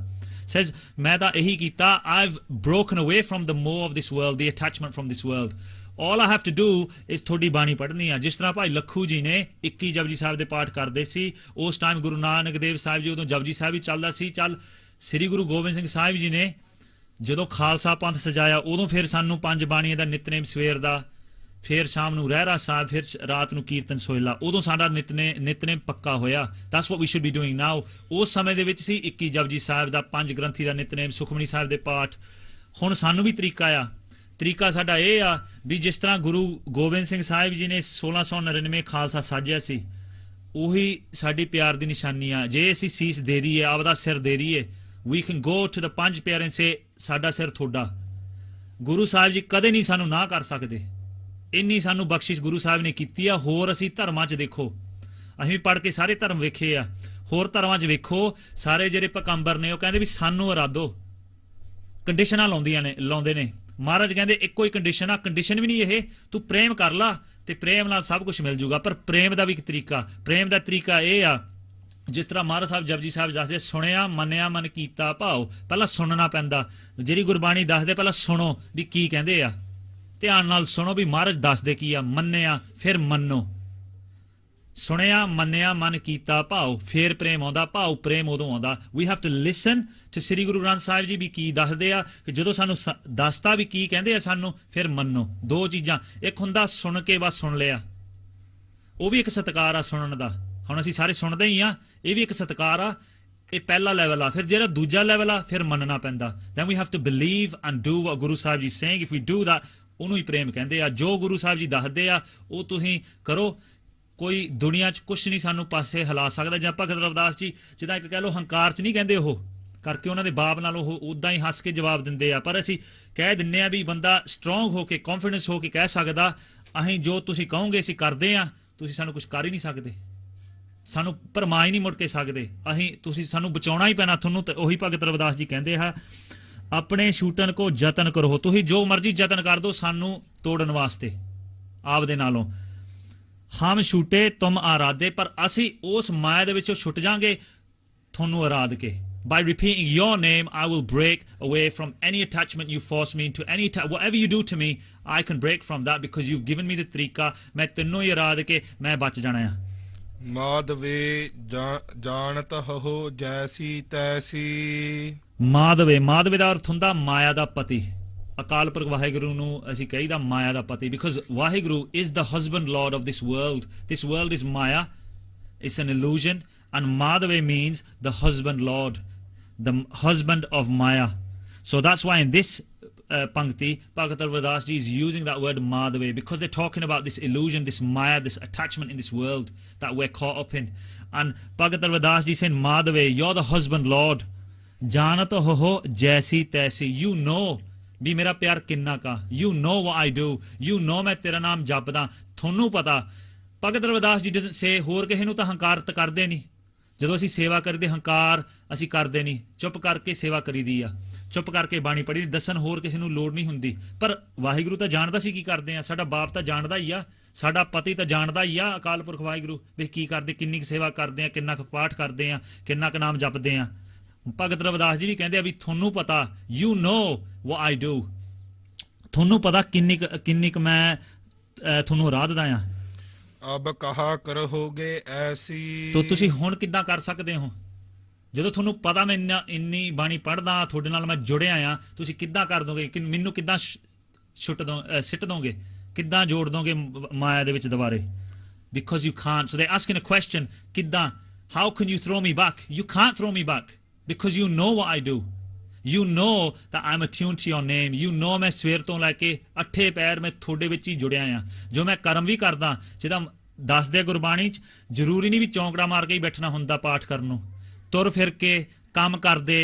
ਸੇਜ਼ ਮੈਂ ਤਾਂ ਇਹੀ ਕੀਤਾ I've broken away from the moh of this world ਦੀ attachment from this world all ah have to do ਇਸ ਥੋੜੀ ਬਾਣੀ ਪੜ੍ਹਨੀ ਆ ਜਿਸ ਤਰ੍ਹਾਂ ਭਾਈ ਲੱਖੂ ਜੀ ਨੇ 21 ਜਪਜੀ ਸਾਹਿਬ ਦੇ ਪਾਠ ਕਰਦੇ ਸੀ ਉਸ ਟਾਈਮ ਗੁਰੂ ਨਾਨਕ ਦੇਵ ਸਾਹਿਬ ਜੀ ਉਦੋਂ ਜਪਜੀ ਸਾਹਿਬ ਹੀ ਚੱਲਦਾ ਸੀ ਚੱਲ ਸ੍ਰੀ ਗੁਰੂ ਗੋਬਿੰਦ ਸਿੰਘ ਸਾਹਿਬ ਜੀ ਨੇ ਜਦੋਂ ਖਾਲਸਾ ਪੰਥ ਸਜਾਇਆ ਉਦੋਂ ਫਿਰ ਸਾਨੂੰ ਪੰਜ ਬਾਣੀਆਂ ਦਾ ਨਿਤਨੇਮ ਸਵੇਰ ਦਾ ਫਿਰ ਸ਼ਾਮ ਨੂੰ ਰਹਿਰਾ ਸਾਹਿਬ ਫਿਰ ਰਾਤ ਨੂੰ ਕੀਰਤਨ ਸੋਇਲਾ ਉਦੋਂ ਸਾਡਾ ਨਿਤਨੇ ਨਿਤਨੇਮ ਪੱਕਾ ਹੋਇਆ that's what we should be doing now ਉਸ ਸਮੇਂ ਦੇ ਵਿੱਚ ਸੀ 21 ਜਪਜੀ ਸਾਹਿਬ ਦਾ ਪੰਜ ਗ੍ਰੰਥੀ ਦਾ ਨਿਤਨੇਮ ਸੁਖਮਨੀ ਸਾਹਿਬ ਦੇ ਪਾਠ ਹੁਣ ਸਾਨੂੰ ਵੀ ਤਰੀਕਾ ਆ ਤਰੀਕਾ ਸਾਡਾ ਇਹ ਆ ਵੀ ਜਿਸ ਤਰ੍ਹਾਂ ਗੁਰੂ ਗੋਬਿੰਦ ਸਿੰਘ ਸਾਹਿਬ ਜੀ ਨੇ 1699 ਖਾਲਸਾ ਸਾਜਿਆ ਸੀ ਉਹੀ ਸਾਡੀ ਪਿਆਰ ਦੀ ਨਿਸ਼ਾਨੀ ਆ ਜੇ ਅਸੀਂ ਸੀਸ ਦੇ ਦਈਏ ਆਪਦਾ ਸਿਰ ਦੇ ਦਈਏ ਵੀ ਕੈਨ ਗੋ ਟੂ ਦ ਪੰਜ ਪਿਆਰ ਐਂਡ ਸੇ ਸਾਡਾ ਸਿਰ ਥੋੜਾ ਗੁਰੂ ਸਾਹਿਬ ਜੀ ਕਦੇ ਨਹੀਂ ਸਾਨੂੰ ਨਾ ਕਰ ਸਕਦੇ ਇੰਨੀ ਸਾਨੂੰ ਬਖਸ਼ਿਸ਼ ਗੁਰੂ ਸਾਹਿਬ ਨੇ ਕੀਤੀ ਆ ਹੋਰ ਅਸੀਂ ਧਰਮਾਂ 'ਚ ਦੇਖੋ ਅਸੀਂ ਪੜ ਕੇ ਸਾਰੇ ਧਰਮ ਵੇਖੇ ਆ ਹੋਰ ਧਰਮਾਂ 'ਚ ਵੇਖੋ ਸਾਰੇ ਜਿਹੜੇ ਪਕੰਬਰ ਨੇ ਉਹ ਕਹਿੰਦੇ ਵੀ ਸਾਨੂੰ ਅਰਾਦੋ ਕੰਡੀਸ਼ਨਾਂ ਲਾਉਂਦੀਆਂ ਨੇ ਲਾਉਂਦੇ ਨੇ ਮਹਾਰਾਜ ਕਹਿੰਦੇ ਇੱਕੋ ਹੀ ਕੰਡੀਸ਼ਨ ਆ ਕੰਡੀਸ਼ਨ ਵੀ ਨਹੀਂ ਇਹ ਤੂੰ ਪ੍ਰੇਮ ਕਰ ਲਾ ਤੇ ਪ੍ਰੇਮ ਨਾਲ ਸਭ ਕੁਝ ਮਿਲ ਜੂਗਾ ਪਰ ਪ੍ਰੇਮ ਦਾ ਵੀ ਇੱਕ ਤਰੀਕਾ ਪ੍ਰੇਮ ਦਾ ਤਰੀਕਾ ਇਹ ਆ ਜਿਸ ਤਰ੍ਹਾਂ ਮਹਾਰਾਜ ਸਾਹਿਬ ਜਪਜੀ ਸਾਹਿਬ ਦੱਸਦੇ ਸੁਣਿਆ ਮੰਨਿਆ ਮਨ ਕੀਤਾ ਭਾਉ ਪਹਿਲਾਂ ਸੁਣਨਾ ਪੈਂਦਾ ਜਿਹੜੀ ਗੁਰਬਾਣੀ ਦੱਸਦੇ ਪਹਿਲਾਂ ਸੁਣੋ ਵੀ ਕੀ ਕਹਿੰਦੇ ਆ ਧਿਆਨ ਨਾਲ ਸੁਣੋ ਵੀ ਮਹਾਰਾਜ ਦੱਸਦੇ ਕੀ ਆ ਮੰਨਿਆ ਫਿਰ ਮੰਨੋ ਸੁਣਿਆ ਮੰਨਿਆ ਮਨ ਕੀਤਾ ਭਾਉ ਫਿਰ ਪ੍ਰੇਮ ਆਉਂਦਾ ਭਾਉ ਪ੍ਰੇਮ ਉਦੋਂ ਆਉਂਦਾ we have to listen to Shri Guru Granth Sahib ji ਵੀ ਕੀ ਦੱਸਦੇ ਆ ਕਿ ਜਦੋਂ ਸਾਨੂੰ ਦੱਸਤਾ ਵੀ ਕੀ ਕਹਿੰਦੇ ਆ ਸਾਨੂੰ ਫਿਰ ਮੰਨੋ ਦੋ ਚੀਜ਼ਾਂ ਇੱਕ ਹੁੰਦਾ ਸੁਣ ਕੇ ਬਸ ਸੁਣ ਲਿਆ ਉਹ ਵੀ ਇੱਕ ਸਤਕਾਰ ਆ ਸੁਣਨ ਦਾ ਹੁਣ ਅਸੀਂ ਸਾਰੇ ਸੁਣਦੇ ਹੀ ਆ ਇਹ ਵੀ ਇੱਕ ਸਤਕਾਰ ਆ ਇਹ ਪਹਿਲਾ ਲੈਵਲ ਆ ਫਿਰ ਜਿਹੜਾ ਦੂਜਾ ਲੈਵਲ ਆ ਫਿਰ ਮੰਨਣਾ ਪੈਂਦਾ then we have to believe and do what Guru Sahib ji saying if we do ਦਾ ਉਹਨੂੰ ਹੀ ਪ੍ਰੇਮ ਕਹਿੰਦੇ ਆ ਜੋ ਗੁਰੂ ਸਾਹਿਬ ਜੀ ਦੱਸਦੇ ਆ ਉਹ ਤੁਸੀਂ ਕਰੋ ਕੋਈ ਦੁਨੀਆ 'ਚ ਕੁਝ ਨਹੀਂ ਸਾਨੂੰ ਪਾਸੇ ਹਿਲਾ ਸਕਦਾ ਜਿਵੇਂ ਭਗਤ ਰਵਦਾਸ ਜੀ ਜਿਹਦਾ ਇੱਕ ਕਹਿ ਲੋ ਹੰਕਾਰ 'ਚ ਨਹੀਂ ਕਹਿੰਦੇ ਉਹ ਕਰਕੇ ਉਹਨਾਂ ਦੇ ਬਾਪ ਨਾਲ ਉਹ ਉਦਾਂ ਹੀ ਹੱਸ ਕੇ ਜਵਾਬ ਦਿੰਦੇ ਆ ਪਰ ਅਸੀਂ ਕਹਿ ਦਿੰਨੇ ਆ ਵੀ ਬੰਦਾ ਸਟਰੋਂਗ ਹੋ ਕੇ ਕੌਨਫੀਡੈਂਸ ਹੋ ਕੇ ਕਹਿ ਸਕਦਾ ਅਸੀਂ ਜੋ ਤੁਸੀਂ ਕਹੋਗੇ ਅਸੀਂ ਕਰਦੇ ਆ ਤੁਸੀਂ ਸਾਨੂੰ ਕੁਝ ਕਰ ਹੀ ਨਹੀਂ ਸਕਦੇ ਸਾਨੂੰ ਪਰਮਾ ਹੀ ਨਹੀਂ ਮੁੜ ਕੇ ਸਕਦੇ ਅਸੀਂ ਤੁਸੀਂ ਸਾਨੂੰ ਬਚਾਉਣਾ ਹੀ ਪੈਣਾ ਤੁਹਾਨੂੰ ਤੇ ਉਹੀ ਭਗਤ ਰਵਿਦਾਸ ਜੀ ਕਹਿੰਦੇ ਆ ਆਪਣੇ ਛੂਟਣ ਕੋ ਯਤਨ ਕਰੋ ਤੁਸੀਂ ਜੋ ਮਰਜ਼ੀ ਯਤਨ ਕਰ ਦੋ ਸਾਨੂੰ ਤੋੜਨ ਵਾਸਤੇ ਆਪ ਦੇ ਨਾਲੋਂ ਹਮ ਛੂਟੇ ਤੁਮ ਆਰਾਦੇ ਪਰ ਅਸੀਂ ਉਸ ਮਾਇਆ ਦੇ ਵਿੱਚੋਂ ਛੁੱਟ ਜਾਾਂਗੇ ਤੁਹਾਨੂੰ ਆਰਾਦ ਕੇ by repeating your name i will break away from any attachment you force me into any whatever you do to me i can break from that because you've given me the ਤਰੀਕਾ ਮੈਂ ਤੈਨੂੰ ਹੀ ਆਰਾਧ ਕੇ ਮੈਂ ਬਚ ਜਾਣਾ ਆ ਮਾਦਵੇ ਜਾਣਤ ਹੋ ਜੈਸੀ ਤੈਸੀ ਮਾਦਵੇ ਮਾਦਵੇ ਦਾ ਅਰਥ ਹੁੰਦਾ ਮਾਇਆ ਦਾ ਪਤੀ ਅਕਾਲ ਪੁਰਖ ਵਾਹਿਗੁਰੂ ਨੂੰ ਅਸੀਂ ਕਹੀਦਾ ਮਾਇਆ ਦਾ ਪਤੀ because Waheguru is the husband lord of this world this world is maya it's an illusion and Madhave means the husband lord the husband of maya so that's why in this Pankti, Bhagat Ravidas ji is using that word Madhave because they're talking about this illusion, this Maya, this attachment in this world that we're caught up in. And Bhagat Ravidas ji saying, Madhave, you're the husband, Lord. Janat ho ho jaisi taisi. You know ਵੀ ਮੇਰਾ ਪਿਆਰ ਕਿੰਨਾ ਕਾ you know what I do you know ਮੈਂ ਤੇਰਾ ਨਾਮ ਜਪਦਾ ਤੁਹਾਨੂੰ ਪਤਾ ਭਗਤ ਰਵਿਦਾਸ ਜੀ ਡਸਨਟ ਸੇ ਹੋਰ ਕਿਸੇ ਨੂੰ ਤਾਂ ਹੰਕਾਰਤ ਕਰਦੇ ਨਹੀਂ ਜਦੋਂ ਅਸੀਂ ਸੇਵਾ ਕਰਦੇ ਹੰਕਾਰ ਅਸੀਂ ਕਰਦੇ ਨਹੀਂ ਚੁੱਪ ਕਰਕੇ ਸੇਵਾ ਕਰੀਦੀ ਆ ਚੁੱਪ ਕਰਕੇ ਬਾਣੀ ਪੜ੍ਹੀ ਦੱਸਣ ਹੋਰ ਕਿਸੇ ਨੂੰ ਲੋੜ ਨਹੀਂ ਹੁੰਦੀ ਪਰ ਵਾਹਿਗੁਰੂ ਤਾਂ ਜਾਣਦਾ ਸੀ ਕੀ ਕਰਦੇ ਆ ਸਾਡਾ ਬਾਪ ਤਾਂ ਜਾਣਦਾ ਹੀ ਆ ਸਾਡਾ ਪਤੀ ਤਾਂ ਜਾਣਦਾ ਹੀ ਆ ਅਕਾਲ ਪੁਰਖ ਵਾਹਿਗੁਰੂ ਵੀ ਕੀ ਕਰਦੇ ਕਿੰਨੀ ਕੁ ਸੇਵਾ ਕਰਦੇ ਆ ਕਿੰਨਾ ਕੁ ਪਾਠ ਕਰਦੇ ਆ ਕਿੰਨਾ ਕੁ ਨਾਮ ਜਪਦੇ ਆ ਭਗਤ ਰਵਿਦਾਸ ਜੀ ਵੀ ਕਹਿੰਦੇ ਆ ਵੀ ਤੁਹਾਨੂੰ ਪਤਾ ਯੂ نو ਵਾ ਆਈ ਡੂ ਤੁਹਾਨੂੰ ਪਤਾ ਕਿੰਨੀ ਕਿੰਨੀ ਕੁ ਮੈਂ ਤੁਹਾਨੂੰ ਰਾਹ ਦਦਾ ਆ ਅਬ ਕਹਾ ਕਰੋਗੇ ਐਸੀ ਤੋ ਤੁਸੀਂ ਹੁਣ ਕਿੱਦਾਂ ਕਰ ਸਕਦੇ ਹੋ ਜਦੋਂ ਤੁਹਾਨੂੰ ਪਤਾ ਮੈਂ ਇੰਨੀ ਬਾਣੀ ਪੜਦਾ ਤੁਹਾਡੇ ਨਾਲ ਮੈਂ ਜੁੜਿਆ ਆ ਤੁਸੀਂ ਕਿੱਦਾਂ ਕਰ ਦੋਗੇ ਕਿ ਮੈਨੂੰ ਕਿੱਦਾਂ ਛੁੱਟ ਦੋ ਸਿੱਟ ਦੋਗੇ ਕਿੱਦਾਂ ਜੋੜ ਦੋਗੇ ਮਾਇਆ ਦੇ ਵਿੱਚ ਦੁਬਾਰੇ because you can't so they asking a question ਕਿੱਦਾਂ how can you throw me back you can't throw me back because you know what I do you know that I'm attuned to your name you know ਮੈਂ ਸਵੇਰ ਤੋਂ ਲੈ ਕੇ ਅੱਠੇ ਪੈਰ ਮੈਂ ਤੁਹਾਡੇ ਵਿੱਚ ਹੀ ਜੁੜਿਆ ਆ ਜੋ ਮੈਂ ਕਰਮ ਵੀ ਕਰਦਾ ਜਿਹਦਾ ਦੱਸਦੇ ਗੁਰਬਾਣੀ ਚ ਜ਼ਰੂਰੀ ਨਹੀਂ ਵੀ ਚੌਂਕੜਾ ਮਾਰ ਕੇ ਹੀ ਬੈਠਣਾ ਹੁੰਦਾ ਪਾਠ ਕਰਨ ਨੂੰ ਤੁਰ ਫਿਰ ਕੇ ਕੰਮ ਕਰਦੇ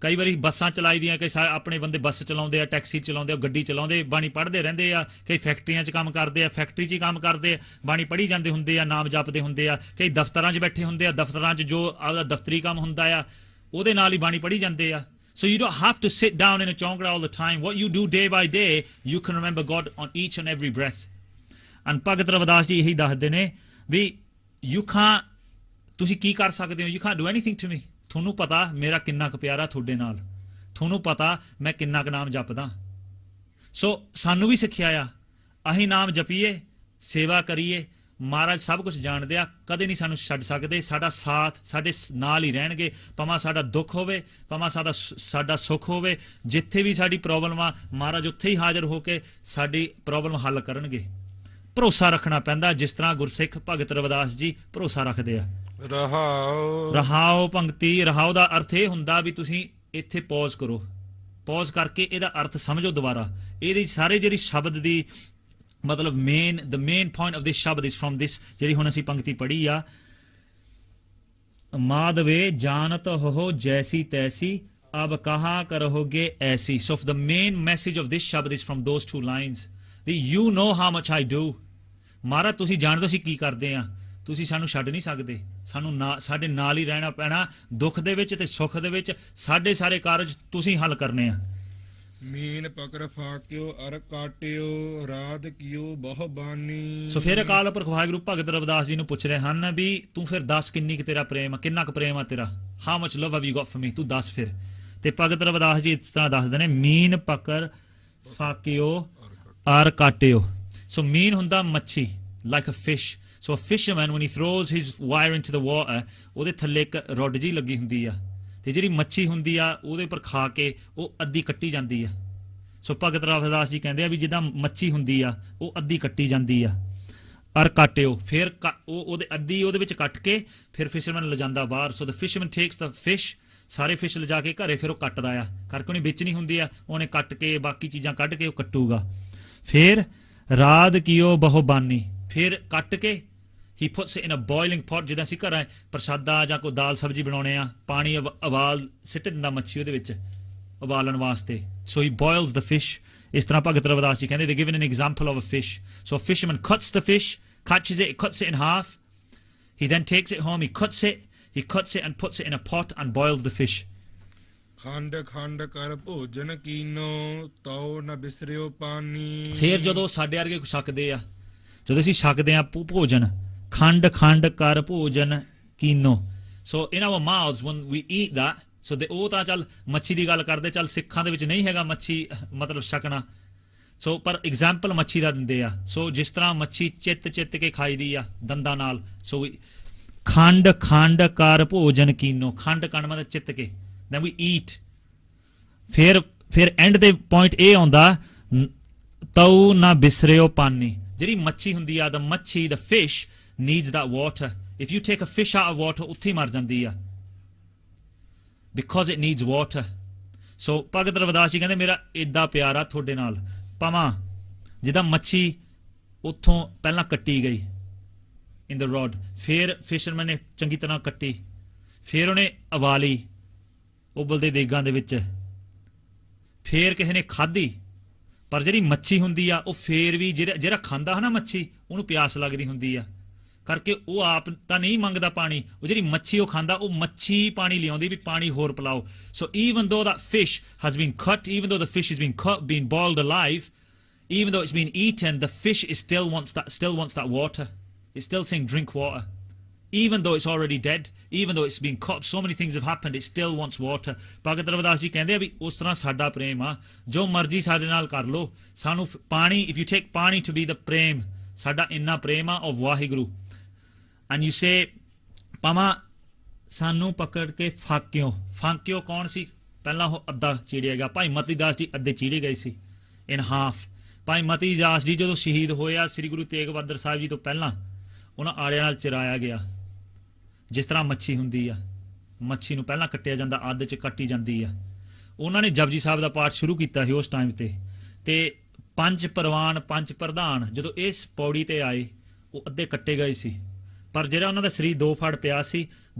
ਕਈ ਵਾਰੀ ਬੱਸਾਂ ਚਲਾਈਦੀਆਂ ਕਈ ਆਪਣੇ ਬੰਦੇ ਬੱਸ ਚਲਾਉਂਦੇ ਆ ਟੈਕਸੀ ਚਲਾਉਂਦੇ ਆ ਗੱਡੀ ਚਲਾਉਂਦੇ ਬਾਣੀ ਪੜ੍ਹਦੇ ਰਹਿੰਦੇ ਆ ਕਈ ਫੈਕਟਰੀਆਂ 'ਚ ਕੰਮ ਕਰਦੇ ਆ ਫੈਕਟਰੀ 'ਚ ਹੀ ਕੰਮ ਕਰਦੇ ਆ ਬਾਣੀ ਪੜ੍ਹੀ ਜਾਂਦੇ ਹੁੰਦੇ ਆ ਨਾਮ ਜਪਦੇ ਹੁੰਦੇ ਆ ਕਈ ਦਫ਼ਤਰਾਂ 'ਚ ਬੈਠੇ ਹੁੰਦੇ ਆ ਦਫ਼ਤਰਾਂ 'ਚ ਜੋ ਆਪਦਾ ਦਫ਼ਤਰੀ ਕੰਮ ਹੁੰਦਾ ਆ ਉਹਦੇ ਨਾਲ ਹੀ ਬਾਣੀ ਪੜ੍ਹੀ ਜਾਂਦੇ ਆ so you don't have to sit down in a chaungra all the time what you do day by day you can remember God on each and every breath and Bhagat Ravidas ji ਇਹੀ ਦੱਸਦੇ ਨੇ ਵੀ you ਤੁਸੀਂ ਕੀ ਕਰ ਸਕਦੇ ਹੋ you can't do anything to me ਤੁਹਾਨੂੰ ਪਤਾ ਮੇਰਾ ਕਿੰਨਾ ਕੁ ਪਿਆਰਾ ਤੁਹਾਡੇ ਨਾਲ ਤੁਹਾਨੂੰ ਪਤਾ ਮੈਂ ਕਿੰਨਾ ਕੁ ਨਾਮ ਜਪਦਾ ਸੋ ਸਾਨੂੰ ਵੀ ਸਿੱਖਿਆ ਆ ਅਹੀਂ ਨਾਮ ਜਪੀਏ ਸੇਵਾ ਕਰੀਏ ਮਹਾਰਾਜ ਸਭ ਕੁਝ ਜਾਣਦੇ ਆ ਕਦੇ ਨਹੀਂ ਸਾਨੂੰ ਛੱਡ ਸਕਦੇ ਸਾਡਾ ਸਾਥ ਸਾਡੇ ਨਾਲ ਹੀ ਰਹਿਣਗੇ ਪਮਾ ਸਾਡਾ ਦੁੱਖ ਹੋਵੇ ਪਮਾ ਸਾਡਾ ਸਾਡਾ ਸੁੱਖ ਹੋਵੇ ਜਿੱਥੇ ਵੀ ਸਾਡੀ ਪ੍ਰੋਬਲਮ ਆ ਮਹਾਰਾਜ ਉੱਥੇ ਹੀ ਹਾਜ਼ਰ ਹੋ ਕੇ ਸਾਡੀ ਪ੍ਰੋਬਲਮ ਹੱਲ ਕਰਨਗੇ ਭਰੋਸਾ ਰੱਖਣਾ ਪੈਂਦਾ ਜਿਸ ਤਰ੍ਹਾਂ ਗੁਰਸਿੱਖ ਭਗਤ ਰਵਿਦਾਸ ਜੀ ਭਰੋਸਾ ਰੱਖਦੇ ਆ ਰਹਾਉ ਰਹਾਉ ਪੰਕਤੀ ਰਹਾਉ ਦਾ ਅਰਥ ਇਹ ਹੁੰਦਾ ਵੀ ਤੁਸੀਂ ਇੱਥੇ ਪੌਜ਼ ਕਰੋ ਪੌਜ਼ ਕਰਕੇ ਇਹਦਾ ਅਰਥ ਸਮਝੋ ਦੁਬਾਰਾ ਇਹਦੀ ਸਾਰੇ ਜਿਹੜੀ ਸ਼ਬਦ ਦੀ ਮਤਲਬ main the main point of this shabad is firm ਦਿਸ ਜਿਹੜੀ ਹੁਣ ਅਸੀਂ ਪੰਕਤੀ ਪੜ੍ਹੀ ਆ ਮਾਦਵੇ ਜਾਣਤ ਹੋ ਜੈਸੀ ਤੈਸੀ ਅਬ ਕਹਾ ਕਰੋਗੇ ਐਸੀ so the main message of this shabad is from those two lines you know how much I do ਮਾਰਾ ਤੁਸੀਂ ਜਾਣਦੇ ਹੋ ਅਸੀਂ ਕੀ ਕਰਦੇ ਆ ਤੁਸੀਂ ਸਾਨੂੰ ਛੱਡ ਨਹੀਂ ਸਕਦੇ ਸਾਨੂੰ ਸਾਡੇ ਨਾਲ ਹੀ ਰਹਿਣਾ ਪੈਣਾ ਦੁੱਖ ਦੇ ਵਿੱਚ ਤੇ ਸੁੱਖ ਦੇ ਵਿੱਚ ਸਾਡੇ ਸਾਰੇ ਕਾਰਜ ਤੁਸੀਂ ਹੱਲ ਕਰਨੇ ਆ ਮੀਨ ਪਕਰ ਫਾਕਿਓ ਅਰ ਕਾਟਿਓ ਰਾਤ ਕਿਓ ਬਹੁ ਬਾਨੀ ਸੋ ਫਿਰ ਅਕਾਲ ਪੁਰਖ ਵਾਹਿਗੁਰੂ ਭਗਤ ਰਵਿਦਾਸ ਜੀ ਨੂੰ ਪੁੱਛ ਰਹੇ ਹਨ ਵੀ ਤੂੰ ਫਿਰ ਦੱਸ ਕਿੰਨੀ ਕਿ ਤੇਰਾ ਪ੍ਰੇਮ ਆ ਕਿੰਨਾ ਕੁ ਪ੍ਰੇਮ ਆ ਤੇਰਾ how much love have you got for me ਤੂੰ ਦੱਸ ਫਿਰ ਤੇ ਭਗਤ ਰਵਿਦਾਸ ਜੀ ਇਸ ਤਰ੍ਹਾਂ ਦੱਸਦੇ ਨੇ ਮੀਨ ਪਕਰ ਫਾਕਿਓ ਅਰ ਕਾਟਿਓ ਸੋ ਮੀਨ ਹੁੰਦਾ ਮੱਛੀ like a fish so fisherman when he throws his wire into the water ਉਹਦੇ ਥੱਲੇ ਇੱਕ ਰੋਡ ਜੀ ਲੱਗੀ ਹੁੰਦੀ ਆ ਤੇ ਜਿਹੜੀ ਮੱਛੀ ਹੁੰਦੀ ਆ ਉਹਦੇ ਉੱਪਰ ਖਾ ਕੇ ਉਹ ਅੱਧੀ ਕੱਟੀ ਜਾਂਦੀ ਆ ਸੋ ਭਗਤ ਰਾਮਦਾਸ ਜੀ ਕਹਿੰਦੇ ਆ ਵੀ ਜਿੱਦਾਂ ਮੱਛੀ ਹੁੰਦੀ ਆ ਉਹ ਅੱਧੀ ਕੱਟੀ ਜਾਂਦੀ ਆ ਅਰ ਕਾਟਿਓ ਫਿਰ ਉਹ ਉਹਦੇ ਅੱਧੀ ਉਹਦੇ ਵਿੱਚ ਕੱਟ ਕੇ ਫਿਰ ਫਿਸ਼ਰਮੈਨ ਲਜਾਂਦਾ ਬਾਹਰ so the fisherman takes the fish ਸਾਰੇ ਫਿਸ਼ ਲਜਾ ਕੇ ਘਰੇ ਫਿਰ ਉਹ ਕੱਟਦਾ ਆ ਕਰਕੇ ਉਹਨੇ ਵਿੱਚ ਨਹੀਂ ਹੁੰਦੀ ਆ ਉਹਨੇ ਕੱਟ ਕੇ ਬਾਕੀ ਚੀਜ਼ਾਂ ਕੱਢ ਕੇ ਉਹ ਕੱਟੂਗਾ ਫਿਰ ਰਾਦ ਕੀਓ ਬਹੁਬਾਨੀ ਫਿਰ ਕੱਟ ਕੇ ਹੀ ਪੁੱਟਸ ਇਨ ਅ ਬੋਇਲਿੰਗ ਪੋਟ ਜਿੱਦਾਂ ਅਸੀਂ ਘਰਾਂ ਪ੍ਰਸ਼ਾਦਾ ਜਾਂ ਕੋ ਦਾਲ ਸਬਜ਼ੀ ਬਣਾਉਣੇ ਆ ਪਾਣੀ ਉਬਾਲ ਸਿੱਟ ਦਿੰਦਾ ਮੱਛੀ ਉਹਦੇ ਵਿੱਚ ਉਬਾਲਣ ਵਾਸਤੇ ਸੋ ਹੀ ਬੋਇਲਸ ਦ ਫਿਸ਼ ਇਸ ਤਰ੍ਹਾਂ ਭਗਤ ਰਵਦਾਸ ਜੀ ਕਹਿੰਦੇ they given an example of a fish so fisherman cuts the fish catches it cuts it in half he then takes it home he cuts it he cuts it and puts it in a pot and boils the fish ਖੰਡ ਖੰਡ ਕਰ ਭੋਜਨ ਕੀਨੋ ਤਉ ਨ ਬਿਸਰਿਓ ਪਾਣੀ ਫੇਰ ਜਦੋਂ ਸਾਡੇ ਵਰਗੇ ਛਕਦੇ ਆ ਜਦੋਂ ਅਸੀਂ ਛਕਦੇ ਆ ਭੋਜਨ ਖੰਡ ਖੰਡ ਕਰ ਭੋਜਨ ਕੀਨੋ so in our mouths when we eat the so they ਉਹ ਤਾਂ ਚੱਲ ਮੱਛੀ ਦੀ ਗੱਲ ਕਰਦੇ ਚੱਲ ਸਿੱਖਾਂ ਦੇ ਵਿੱਚ ਨਹੀਂ ਹੈਗਾ ਮੱਛੀ ਮਤਲਬ ਛਕਣਾ ਸੋ ਪਰ ਐਗਜ਼ਾਮਪਲ ਮੱਛੀ ਦਾ ਦਿੰਦੇ ਆ ਸੋ ਜਿਸ ਤਰ੍ਹਾਂ ਮੱਛੀ ਚਿੱਤ ਚਿੱਤ ਕੇ ਖਾਈਦੀ ਆ ਦੰਦਾਂ ਨਾਲ ਸੋ ਖੰਡ ਖੰਡ ਕਰ ਭੋਜਨ ਕੀਨੋ ਖੰਡ ਕਣ ਮਤਲਬ ਚਿੱਤ ਕੇ ਦੈਨ ਵੀ ਈਟ ਫਿਰ ਫਿਰ ਐਂਡ ਦੇ ਪੁਆਇੰਟ ਇਹ ਆਉਂਦਾ ਤਉ ਨਾ ਬਿਸਰਿਓ ਪਾਨੀ ਜਿਹੜੀ ਮੱਛੀ ਹੁੰਦੀ ਆ ਦਾ ਮੱਛੀ ਦਾ fish needs that water. If you take a fish out of water, ਉੱਥੇ ਮਰ ਜਾਂਦੀ ਆ because it needs water. So ਭਗਤ ਰਵਦਾਸ ਜੀ ਕਹਿੰਦੇ ਮੇਰਾ ਇਦਾਂ ਪਿਆਰ ਆ ਤੁਹਾਡੇ ਨਾਲ ਪਵਾਂ ਜਿਹਦਾ ਮੱਛੀ ਉੱਥੋਂ ਪਹਿਲਾਂ ਕੱਟੀ ਗਈ ਇਨ ਦਾ ਰੋਡ ਫਿਰ ਫਿਸ਼ਰਮੈਨ ਨੇ ਚੰਗੀ ਤਰ੍ਹਾਂ ਕੱਟੀ ਫਿਰ ਉਹਨੇ ਉਬਾਲੀ ਉਬਲਦੇ ਦੇਗਾਂ ਦੇ ਵਿੱਚ ਫੇਰ ਕਿਸੇ ਨੇ ਖਾਧੀ ਪਰ ਜਿਹੜੀ ਮੱਛੀ ਹੁੰਦੀ ਆ ਉਹ ਫੇਰ ਵੀ ਜਿਹੜਾ ਜਿਹੜਾ ਖਾਂਦਾ ਹੈ ਨਾ ਮੱਛੀ ਉਹਨੂੰ ਪਿਆਸ ਲੱਗਦੀ ਹੁੰਦੀ ਆ ਕਰਕੇ ਉਹ ਆਪ ਤਾਂ ਨਹੀਂ ਮੰਗਦਾ ਪਾਣੀ ਉਹ ਜਿਹੜੀ ਮੱਛੀ ਉਹ ਖਾਂਦਾ ਉਹ ਮੱਛੀ ਪਾਣੀ ਲਿਆਉਂਦੀ ਵੀ ਪਾਣੀ ਹੋਰ ਪਲਾਓ so even though fish has been cut even though the fish has been cut been alive even though it's been eaten, the fish still wants that water. It's still saying drink water. Even though it's already dead, even though it's been cut. so many things have happened, it still wants water. Bhagat Ravidas ji ਕਹਿੰਦੇ ਆ ਵੀ ਉਸ ਤਰ੍ਹਾਂ ਸਾਡਾ ਪ੍ਰੇਮ ਆ ਜੋ ਮਰਜ਼ੀ ਸਾਡੇ ਨਾਲ ਕਰ ਲੋ ਸਾਨੂੰ ਪਾਣੀ if you take ਪਾਣੀ to be the ਪ੍ਰੇਮ ਸਾਡਾ ਇੰਨਾ ਪ੍ਰੇਮ ਆ of ਵਾਹਿਗੁਰੂ and you ਸੇ ਪਾਵਾ ਸਾਨੂੰ ਪਕੜ ਕੇ ਫਾਕਿਓ ਫਾਕਿਓ ਕੌਣ ਸੀ ਪਹਿਲਾਂ ਉਹ ਅੱਧਾ ਚੀੜਿਆ ਗਿਆ ਭਾਈ ਮਤੀ ਦਾਸ ਜੀ ਅੱਧੇ ਚੀੜੇ ਗਏ ਸੀ ਇਨ ਹਾਫ ਭਾਈ ਮਤੀ ਦਾਸ ਜੀ ਜਦੋਂ ਸ਼ਹੀਦ ਹੋਇਆ ਸ੍ਰੀ ਗੁਰੂ ਤੇਗ ਬਹਾਦਰ ਸਾਹਿਬ ਜੀ ਤੋਂ ਪਹਿਲਾਂ ਉਹਨਾਂ ਆੜਿਆਂ ਨਾਲ ਚਰਾਇਆ ਗਿਆ ਜਿਸ ਤਰ੍ਹਾਂ ਮੱਛੀ ਹੁੰਦੀ ਆ ਮੱਛੀ ਨੂੰ ਪਹਿਲਾਂ ਕੱਟਿਆ ਜਾਂਦਾ ਅੱਧ ਚ ਕੱਟੀ ਜਾਂਦੀ ਆ ਉਹਨਾਂ ਨੇ ਜਪਜੀ ਸਾਹਿਬ ਦਾ ਪਾਠ ਸ਼ੁਰੂ ਕੀਤਾ ਸੀ ਉਸ ਟਾਈਮ ਤੇ ਤੇ ਪੰਜ ਪ੍ਰਵਾਨ ਪੰਜ ਪ੍ਰਧਾਨ ਜਦੋਂ ਇਸ ਪੌੜੀ ਤੇ ਆਏ ਉਹ ਅੱਧੇ ਕੱਟੇ ਗਏ ਸੀ ਪਰ ਜਿਹੜਾ ਉਹਨਾਂ ਦਾ ਸਰੀਰ ਦੋ ਫੜ ਪਿਆ ਸੀ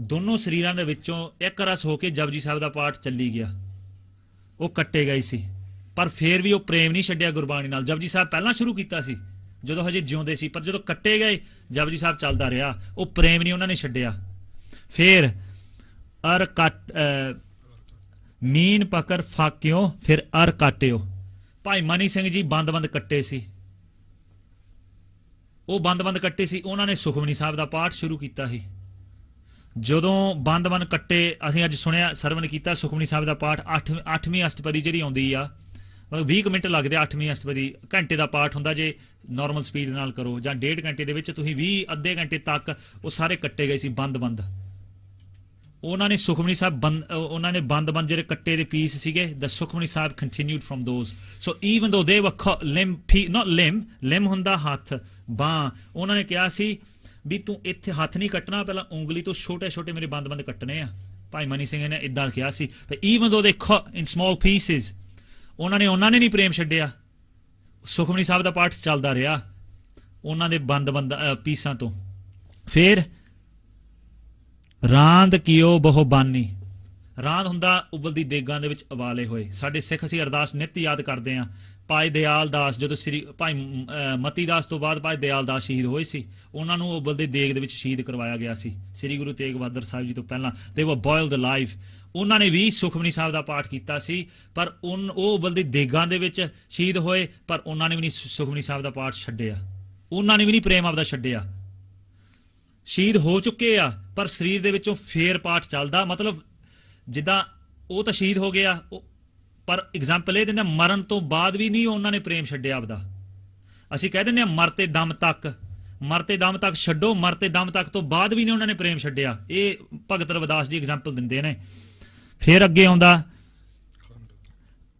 ਦੋਨੋਂ ਸਰੀਰਾਂ ਦੇ ਵਿੱਚੋਂ ਇੱਕ ਰਸ ਹੋ ਕੇ ਜਪਜੀ ਸਾਹਿਬ ਦਾ ਪਾਠ ਚੱਲੀ ਗਿਆ ਉਹ ਕੱਟੇ ਗਏ ਸੀ ਪਰ ਫੇਰ ਵੀ ਉਹ ਪ੍ਰੇਮ ਨਹੀਂ ਛੱਡਿਆ ਗੁਰਬਾਣੀ ਨਾਲ ਜਪਜੀ ਸਾਹਿਬ ਪਹਿਲਾਂ ਸ਼ੁਰੂ ਕੀਤਾ ਸੀ ਜਦੋਂ ਹਜੇ ਜਿਉਂਦੇ ਸੀ ਪਰ ਜਦੋਂ ਕੱਟੇ ਗਏ ਜਪਜੀ ਸਾਹਿਬ ਚੱਲਦਾ ਰਿਹਾ ਉਹ ਪ੍ਰੇਮ ਨਹੀਂ ਉਹਨਾਂ ਨੇ ਛੱਡਿਆ ਫੇਰ ਅਰ ਕੱਟ ਮੀਨ ਪਕਰ ਫਾਕਿਓ ਫਿਰ ਅਰ ਕਾਟਿਓ ਭਾਈ ਮਨੀ ਸਿੰਘ ਜੀ ਬੰਦ-ਬੰਦ ਕੱਟੇ ਸੀ ਉਹ ਬੰਦ-ਬੰਦ ਕੱਟੇ ਸੀ ਉਹਨਾਂ ਨੇ ਸੁਖਮਨੀ ਸਾਹਿਬ ਦਾ ਪਾਠ ਸ਼ੁਰੂ ਕੀਤਾ ਸੀ ਜਦੋਂ ਬੰਦ-ਬੰਦ ਕੱਟੇ ਅਸੀਂ ਅੱਜ ਸੁਣਿਆ ਸਰਵਨ ਕੀਤਾ ਸੁਖਮਨੀ ਸਾਹਿਬ ਦਾ ਪਾਠ 8 8ਵੀਂ ਅਸ਼ਟਪਦੀ ਜਿਹੜੀ ਆਉਂਦੀ ਆ ਮਤਲਬ 20 ਮਿੰਟ ਲੱਗਦੇ 8ਵੀਂ ਅਸ਼ਟਪਦੀ ਘੰਟੇ ਦਾ ਪਾਠ ਹੁੰਦਾ ਜੇ ਨਾਰਮਲ ਸਪੀਡ ਨਾਲ ਕਰੋ ਜਾਂ 1.5 ਘੰਟੇ ਦੇ ਵਿੱਚ ਤੁਸੀਂ 20 ਅੱਧੇ ਘੰਟੇ ਤੱਕ ਉਹ ਸਾਰੇ ਕੱਟੇ ਗਏ ਸੀ ਬੰਦ-ਬੰਦ ਉਹਨਾਂ ਨੇ ਸੁਖਮਨੀ ਸਾਹਿਬ ਉਹਨਾਂ ਨੇ ਬੰਦ ਬੰਦ ਜਿਹੜੇ ਕੱਟੇ ਦੇ ਪੀਸ ਸੀਗੇ the Sukhmani Sahib continued from those so even though they ਵਰ ਲਿਮ ਪੀ ਨਾਟ ਲਿਮ ਲਿਮ ਹੁੰਦਾ ਹੱਥ ਬਾਹ ਉਹਨਾਂ ਨੇ ਕਿਹਾ ਸੀ ਵੀ ਤੂੰ ਇੱਥੇ ਹੱਥ ਨਹੀਂ ਕੱਟਣਾ ਪਹਿਲਾਂ ਉਂਗਲੀ ਤੋਂ ਛੋਟੇ ਛੋਟੇ ਮੇਰੇ ਬੰਦ ਬੰਦ ਕੱਟਣੇ ਆ ਭਾਈ ਮਨੀ ਸਿੰਘ ਨੇ ਇਦਾਂ ਕਿਹਾ ਸੀ ਤੇ ਈਵਨ ਦੋ ਦੇ ਇਨ ਸਮਾਲ ਪੀਸਸ ਉਹਨਾਂ ਨੇ ਉਹਨਾਂ ਨੇ ਨਹੀਂ ਪ੍ਰੇਮ ਛੱਡਿਆ ਸੁਖਮਨੀ ਸਾਹਿਬ ਦਾ ਪਾਠ ਚੱਲਦਾ ਰਿਹਾ ਉਹਨਾਂ ਦੇ ਬੰਦ ਬੰਦ ਪੀਸਾਂ ਤੋਂ ਫਿਰ ਰਾਂਦ ਕਿਉ ਬਹੁ ਬਾਨੀ ਰਾਂਦ ਹੁੰਦਾ ਉਬਲਦੀ ਦੇਗਾਂ ਦੇ ਵਿੱਚ ਉਬਾਲੇ ਹੋਏ ਸਾਡੇ ਸਿੱਖ ਅਸੀਂ ਅਰਦਾਸ ਨਿਤ ਯਾਦ ਕਰਦੇ ਆਂ ਪਾਈ ਦਿਆਲ ਦਾਸ ਜਦੋਂ ਸ੍ਰੀ ਭਾਈ ਮਤੀ ਦਾਸ ਤੋਂ ਬਾਅਦ ਪਾਈ ਦਿਆਲ ਦਾਸ ਸ਼ਹੀਦ ਹੋਏ ਸੀ ਉਹਨਾਂ ਨੂੰ ਉਬਲਦੀ ਦੇਗ ਦੇ ਵਿੱਚ ਸ਼ਹੀਦ ਕਰਵਾਇਆ ਗਿਆ ਸੀ ਸ੍ਰੀ ਗੁਰੂ ਤੇਗ ਬਹਾਦਰ ਸਾਹਿਬ ਜੀ ਤੋਂ ਪਹਿਲਾਂ ਦੇ ਵਰ ਬੋਇਲਡ ਲਾਈਫ ਉਹਨਾਂ ਨੇ ਵੀ ਸੁਖਮਨੀ ਸਾਹਿਬ ਦਾ ਪਾਠ ਕੀਤਾ ਸੀ ਪਰ ਉਹ ਉਬਲਦੀ ਦੇਗਾਂ ਦੇ ਵਿੱਚ ਸ਼ਹੀਦ ਹੋਏ ਪਰ ਉਹਨਾਂ ਨੇ ਵੀ ਨਹੀਂ ਸੁਖਮਨੀ ਸਾਹਿਬ ਦਾ ਪਾਠ ਛੱਡਿਆ ਉਹਨਾਂ ਨੇ ਵੀ ਨਹੀਂ ਪ੍ਰੇਮ ਆਪ ਦਾ ਛੱਡਿਆ ਸ਼ਹੀਦ ਹੋ ਚੁੱਕੇ ਆ ਪਰ ਸਰੀਰ ਦੇ ਵਿੱਚੋਂ ਫੇਰ ਪਾਠ ਚੱਲਦਾ ਮਤਲਬ ਜਿੱਦਾਂ ਉਹ ਤਾਂ ਸ਼ਹੀਦ ਹੋ ਗਿਆ ਪਰ ਐਗਜ਼ਾਮਪਲ ਇਹ ਦਿੰਦਾ ਮਰਨ ਤੋਂ ਬਾਅਦ ਵੀ ਨਹੀਂ ਉਹਨਾਂ ਨੇ ਪ੍ਰੇਮ ਛੱਡਿਆ ਆਪਦਾ ਅਸੀਂ ਕਹਿ ਦਿੰਦੇ ਆ ਮਰਤੇ ਦਮ ਤੱਕ ਮਰਤੇ ਦਮ ਤੱਕ ਛੱਡੋ ਮਰਤੇ ਦਮ ਤੱਕ ਤੋਂ ਬਾਅਦ ਵੀ ਨਹੀਂ ਉਹਨਾਂ ਨੇ ਪ੍ਰੇਮ ਛੱਡਿਆ ਇਹ ਭਗਤ ਰਵਿਦਾਸ ਜੀ ਐਗਜ਼ਾਮਪਲ ਦਿੰਦੇ ਨੇ ਫੇਰ ਅੱਗੇ ਆਉਂਦਾ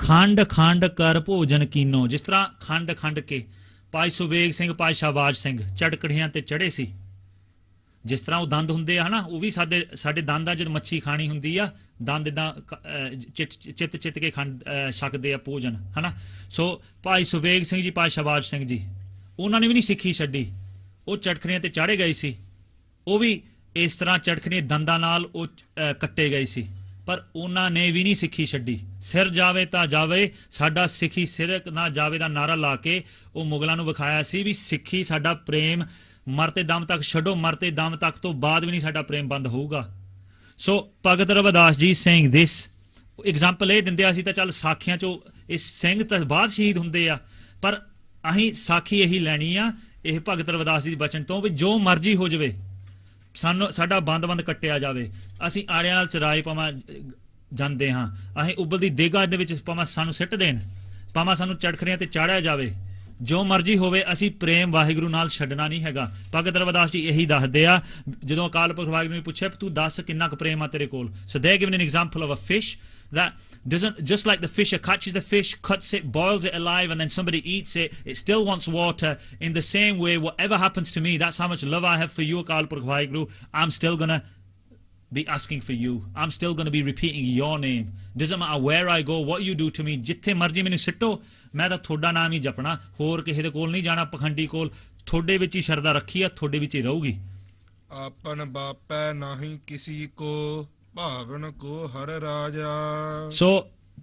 ਖੰਡ ਖੰਡ ਕਰ ਭੋਜਨ ਕੀਨੋ ਜਿਸ ਤਰ੍ਹਾਂ ਖੰਡ ਖੰਡ ਕੇ ਪਾਈ ਸੁਵੇਗ ਸਿੰਘ ਪਾਸ਼ਾ ਬਾਜ ਸਿੰਘ ਚੜਕੜੀਆਂ ਤੇ ਚੜੇ ਸੀ ਜਿਸ ਤਰ੍ਹਾਂ ਉਹ ਦੰਦ ਹੁੰਦੇ ਆ ਹਨਾ ਉਹ ਵੀ ਸਾਡੇ ਸਾਡੇ ਦੰਦ ਆ ਜਦ ਮੱਛੀ ਖਾਣੀ ਹੁੰਦੀ ਆ ਦੰਦ ਇਦਾਂ ਚਿੱਤ ਚਿੱਤ ਕੇ ਖੰਡ ਛਕਦੇ ਆ ਭੋਜਨ ਹਨਾ ਸੋ ਭਾਈ ਸੁਵੇਗ ਸਿੰਘ ਜੀ ਭਾਈ ਸ਼ਬਾਜ ਸਿੰਘ ਜੀ ਉਹਨਾਂ ਨੇ ਵੀ ਨਹੀਂ ਸਿੱਖੀ ਛੱਡੀ ਉਹ ਚਟਖਣੀਆਂ ਤੇ ਚਾੜੇ ਗਏ ਸੀ ਉਹ ਵੀ ਇਸ ਤਰ੍ਹਾਂ ਚੜਖਣੇ ਦੰਦਾਂ ਨਾਲ ਉਹ ਕੱਟੇ ਗਏ ਸੀ ਪਰ ਉਹਨਾਂ ਨੇ ਵੀ ਨਹੀਂ ਸਿੱਖੀ ਛੱਡੀ ਸਿਰ ਜਾਵੇ ਤਾਂ ਜਾਵੇ ਸਾਡਾ ਸਿੱਖੀ ਸਿਰਕ ਨਾ ਜਾਵੇ ਦਾ ਨਾਰਾ ਲਾ ਕੇ ਉਹ ਮੁਗਲਾਂ ਨੂੰ ਵਿਖਾਇਆ ਸੀ ਵੀ ਸਿੱਖੀ ਸਾਡਾ ਪ੍ਰੇਮ ਮਰਤੇ ਦਮ ਤੱਕ ਛੱਡੋ ਮਰਤੇ ਦਮ ਤੱਕ ਤੋਂ ਬਾਅਦ ਵੀ ਨਹੀਂ ਸਾਡਾ ਪ੍ਰੇਮ ਬੰਦ ਹੋਊਗਾ ਸੋ ਭਗਤ ਰਵਿਦਾਸ ਜੀ ਸੇਇੰਗ ਥਿਸ ਐਗਜ਼ਾਮਪਲ ਇਹ ਦਿੰਦੇ ਆ ਅਸੀਂ ਤਾਂ ਚੱਲ ਸਾਖੀਆਂ ਚੋਂ ਇਸ ਸਿੰਘ ਤਾਂ ਬਾਅਦ ਸ਼ਹੀਦ ਹੁੰਦੇ ਆ ਪਰ ਅਹੀਂ ਸਾਖੀ ਇਹੀ ਲੈਣੀ ਆ ਇਹ ਭਗਤ ਰਵਿਦਾਸ ਜੀ ਦੇ ਬਚਨ ਤੋਂ ਵੀ ਜੋ ਮਰਜ਼ੀ ਹੋ ਜਾਵੇ ਸਾਨੂੰ ਸਾਡਾ ਬੰਦ-ਬੰਦ ਕੱਟਿਆ ਜਾਵੇ ਅਸੀਂ ਆੜਿਆਂ ਨਾਲ ਚਰਾਏ ਪਾਵਾਂ ਜਾਂਦੇ ਹਾਂ ਅਹੀਂ ਉਬਲਦੀ ਦੇਗਾ ਦੇ ਵਿੱਚ ਪਾਵਾਂ ਸਾਨੂੰ ਸਿੱਟ ਦੇਣ ਪਾਵਾਂ ਸਾਨੂੰ ਚੜਖਰੀਆਂ ਤੇ ਚਾੜਿਆ ਜਾਵੇ So they're giving an example of a fish that doesn't just like the fisher catches the fish cuts it boils it alive and then somebody eats it it still wants water in the same way whatever happens to me that's how much love i have for you akal purkh i'm still going to be asking for you. I'm still going to be repeating your name. Doesn't matter where I go, what you do to me. ਜਿੱਥੇ ਮਰਜ਼ੀ ਮੈਨੂੰ ਸਿੱਟੋ ਮੈਂ ਤਾਂ ਤੁਹਾਡਾ ਨਾਮ ਹੀ ਜਪਣਾ ਹੋਰ ਕਿਸੇ ਦੇ ਕੋਲ ਨਹੀਂ ਜਾਣਾ ਪਖੰਡੀ ਕੋਲ ਤੁਹਾਡੇ ਵਿੱਚ ਹੀ ਸ਼ਰਦਾ ਰੱਖੀ ਆ ਤੁਹਾਡੇ ਵਿੱਚ ਹੀ ਰਹੂਗੀ ਆਪਨ ਬਾਪੈ ਨਹੀਂ ਕਿਸੇ ਕੋ ਭਾਵਨ ਕੋ ਹਰ ਰਾਜਾ ਸੋ